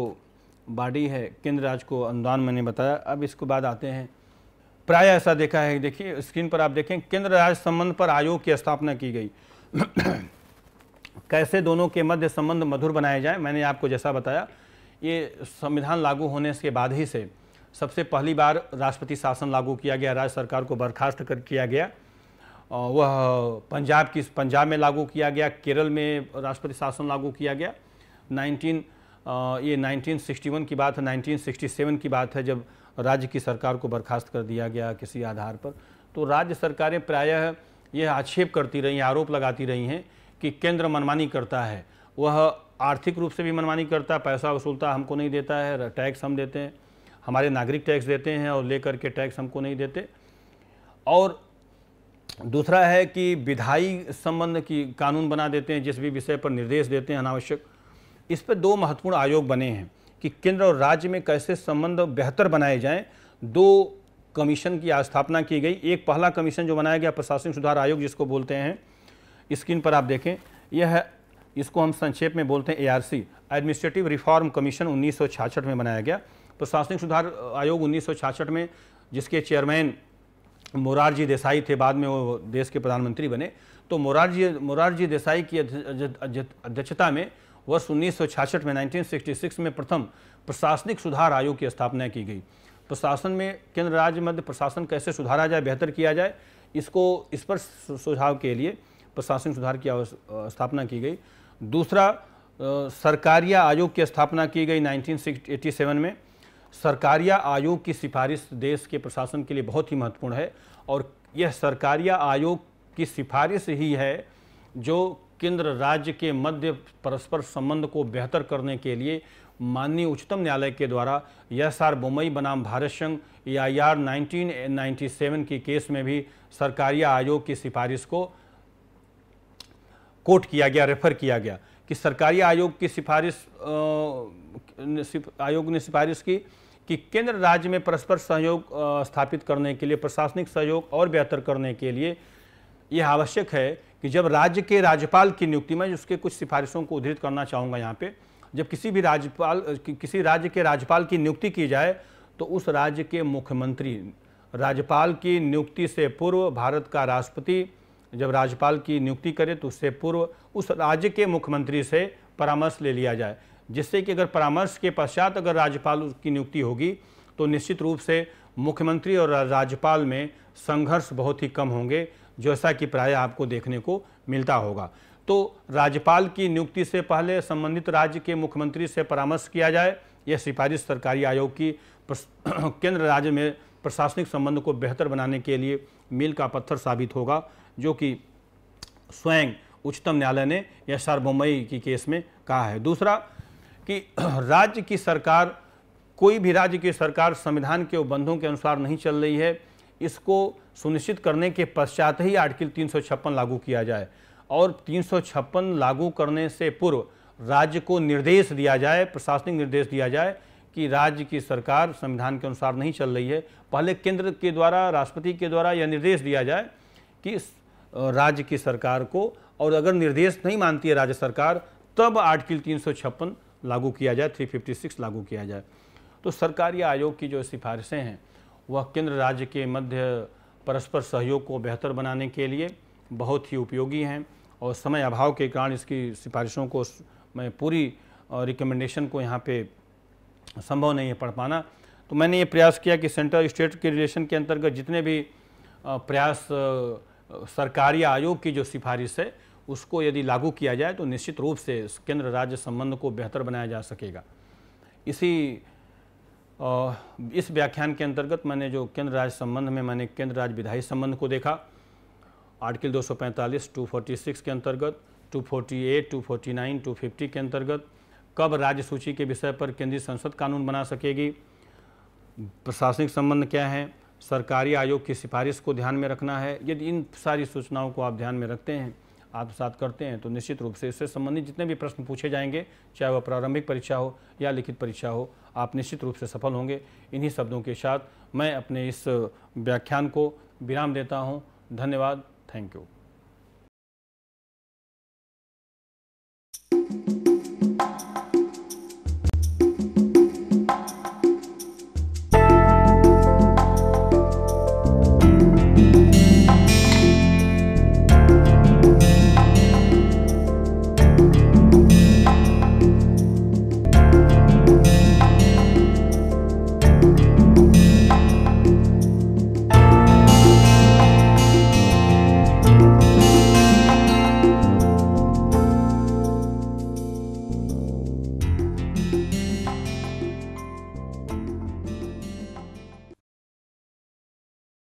बाडी है केंद्र राज्य को अनुदान मैंने बताया अब इसको बाद आते हैं प्राय ऐसा देखा है देखिए स्क्रीन पर आप देखें केंद्र राज्य संबंध पर आयोग की स्थापना की गई कैसे दोनों के मध्य संबंध मधुर बनाए जाए मैंने आपको जैसा बताया ये संविधान लागू होने के बाद ही से सबसे पहली बार राष्ट्रपति शासन लागू किया गया राज्य सरकार को बर्खास्त कर किया गया वह पंजाब की पंजाब में लागू किया गया केरल में राष्ट्रपति शासन लागू किया गया 19 ये 1961 की बात है 1967 की बात है जब राज्य की सरकार को बर्खास्त कर दिया गया किसी आधार पर तो राज्य सरकारें प्रायः यह आक्षेप करती रही आरोप लगाती रही हैं कि केंद्र मनमानी करता है वह आर्थिक रूप से भी मनमानी करता है पैसा वसूलता हमको नहीं देता है टैक्स हम देते हैं हमारे नागरिक टैक्स देते हैं और लेकर के टैक्स हमको नहीं देते और दूसरा है कि विधायी संबंध की कानून बना देते हैं जिस भी विषय पर निर्देश देते हैं अनावश्यक इस पर दो महत्वपूर्ण आयोग बने हैं कि केंद्र और राज्य में कैसे संबंध बेहतर बनाए जाएं दो कमीशन की स्थापना की गई एक पहला कमीशन जो बनाया गया प्रशासनिक सुधार आयोग जिसको बोलते हैं स्क्रीन पर आप देखें यह इसको हम संक्षेप में बोलते हैं एआरसी एडमिनिस्ट्रेटिव रिफॉर्म कमीशन उन्नीस में बनाया गया प्रशासनिक सुधार आयोग उन्नीस में जिसके चेयरमैन मोरारजी देसाई थे बाद में वो देश के प्रधानमंत्री बने तो मोरारजी मोरारजी देसाई की अध्यक्षता में वर्ष उन्नीस में नाइनटीन में प्रथम प्रशासनिक सुधार आयोग की स्थापना की गई प्रशासन में केंद्र राज्य मध्य प्रशासन कैसे सुधारा जाए बेहतर किया जाए इसको इस पर सुझाव के लिए प्रशासनिक सुधार की स्थापना की गई दूसरा सरकारिया आयोग की स्थापना की गई 1987 में सरकारिया आयोग की सिफारिश देश के प्रशासन के लिए बहुत ही महत्वपूर्ण है और यह सरकारिया आयोग की सिफारिश ही है जो केंद्र राज्य के मध्य परस्पर संबंध को बेहतर करने के लिए माननीय उच्चतम न्यायालय के द्वारा एस आर बुम्बई बनाम भारत संघ ए आई आर की केस में भी सरकारिया आयोग की सिफारिश को कोट किया गया रेफर किया गया कि सरकारी आयोग की सिफारिश आयोग ने सिफारिश की कि केंद्र राज्य में परस्पर सहयोग स्थापित करने के लिए प्रशासनिक सहयोग और बेहतर करने के लिए यह आवश्यक है कि जब राज्य के राज्यपाल की नियुक्ति में उसके कुछ सिफारिशों को उद्धृत करना चाहूँगा यहाँ पे जब किसी भी राज्यपाल कि, किसी राज्य के राज्यपाल की नियुक्ति की जाए तो उस राज्य के मुख्यमंत्री राज्यपाल की नियुक्ति से पूर्व भारत का राष्ट्रपति जब राज्यपाल की नियुक्ति करे तो उससे पूर्व उस राज्य के मुख्यमंत्री से परामर्श ले लिया जाए जिससे कि अगर परामर्श के पश्चात अगर राज्यपाल की नियुक्ति होगी तो निश्चित रूप से मुख्यमंत्री और राज्यपाल में संघर्ष बहुत ही कम होंगे जैसा कि प्राय आपको देखने को मिलता होगा तो राज्यपाल की नियुक्ति से पहले संबंधित राज्य के मुख्यमंत्री से परामर्श किया जाए यह सिफारिश सरकारी आयोग की केंद्र राज्य में प्रशासनिक संबंध को बेहतर बनाने के लिए मील का पत्थर साबित होगा जो कि स्वयं उच्चतम न्यायालय ने यह सार्वभौमई की केस में कहा है दूसरा कि राज्य की सरकार कोई भी राज्य की सरकार संविधान के उपबंधों के अनुसार नहीं चल रही है इसको सुनिश्चित करने के पश्चात ही आर्टिकल तीन लागू किया जाए और तीन लागू करने से पूर्व राज्य को निर्देश दिया जाए प्रशासनिक निर्देश दिया जाए कि राज्य की सरकार संविधान के अनुसार नहीं चल रही है पहले केंद्र के द्वारा राष्ट्रपति के द्वारा यह निर्देश दिया जाए कि राज्य की सरकार को और अगर निर्देश नहीं मानती है राज्य सरकार तब आर्टिकल तीन लागू किया जाए 356 लागू किया जाए तो सरकारी आयोग की जो सिफारिशें हैं वह केंद्र राज्य के मध्य परस्पर सहयोग को बेहतर बनाने के लिए बहुत ही उपयोगी हैं और समय अभाव के कारण इसकी सिफारिशों को मैं पूरी रिकमेंडेशन को यहाँ पे संभव नहीं है पढ़ पाना तो मैंने ये प्रयास किया कि सेंट्रल स्टेट के रिलेशन के अंतर्गत जितने भी प्रयास सरकारी आयोग की जो सिफारिश है उसको यदि लागू किया जाए तो निश्चित रूप से केंद्र राज्य संबंध को बेहतर बनाया जा सकेगा इसी इस व्याख्यान के अंतर्गत मैंने जो केंद्र राज्य संबंध में मैंने केंद्र राज्य विधायी संबंध को देखा आर्टिकल 245, 246 के अंतर्गत 248, 249, 250 के अंतर्गत कब राज्य सूची के विषय पर केंद्रीय संसद कानून बना सकेगी प्रशासनिक संबंध क्या है सरकारी आयोग की सिफारिश को ध्यान में रखना है यदि इन सारी सूचनाओं को आप ध्यान में रखते हैं आप साथ करते हैं तो निश्चित रूप से इससे संबंधित जितने भी प्रश्न पूछे जाएंगे चाहे वह प्रारंभिक परीक्षा हो या लिखित परीक्षा हो आप निश्चित रूप से सफल होंगे इन्हीं शब्दों के साथ मैं अपने इस व्याख्यान को विराम देता हूँ धन्यवाद थैंक यू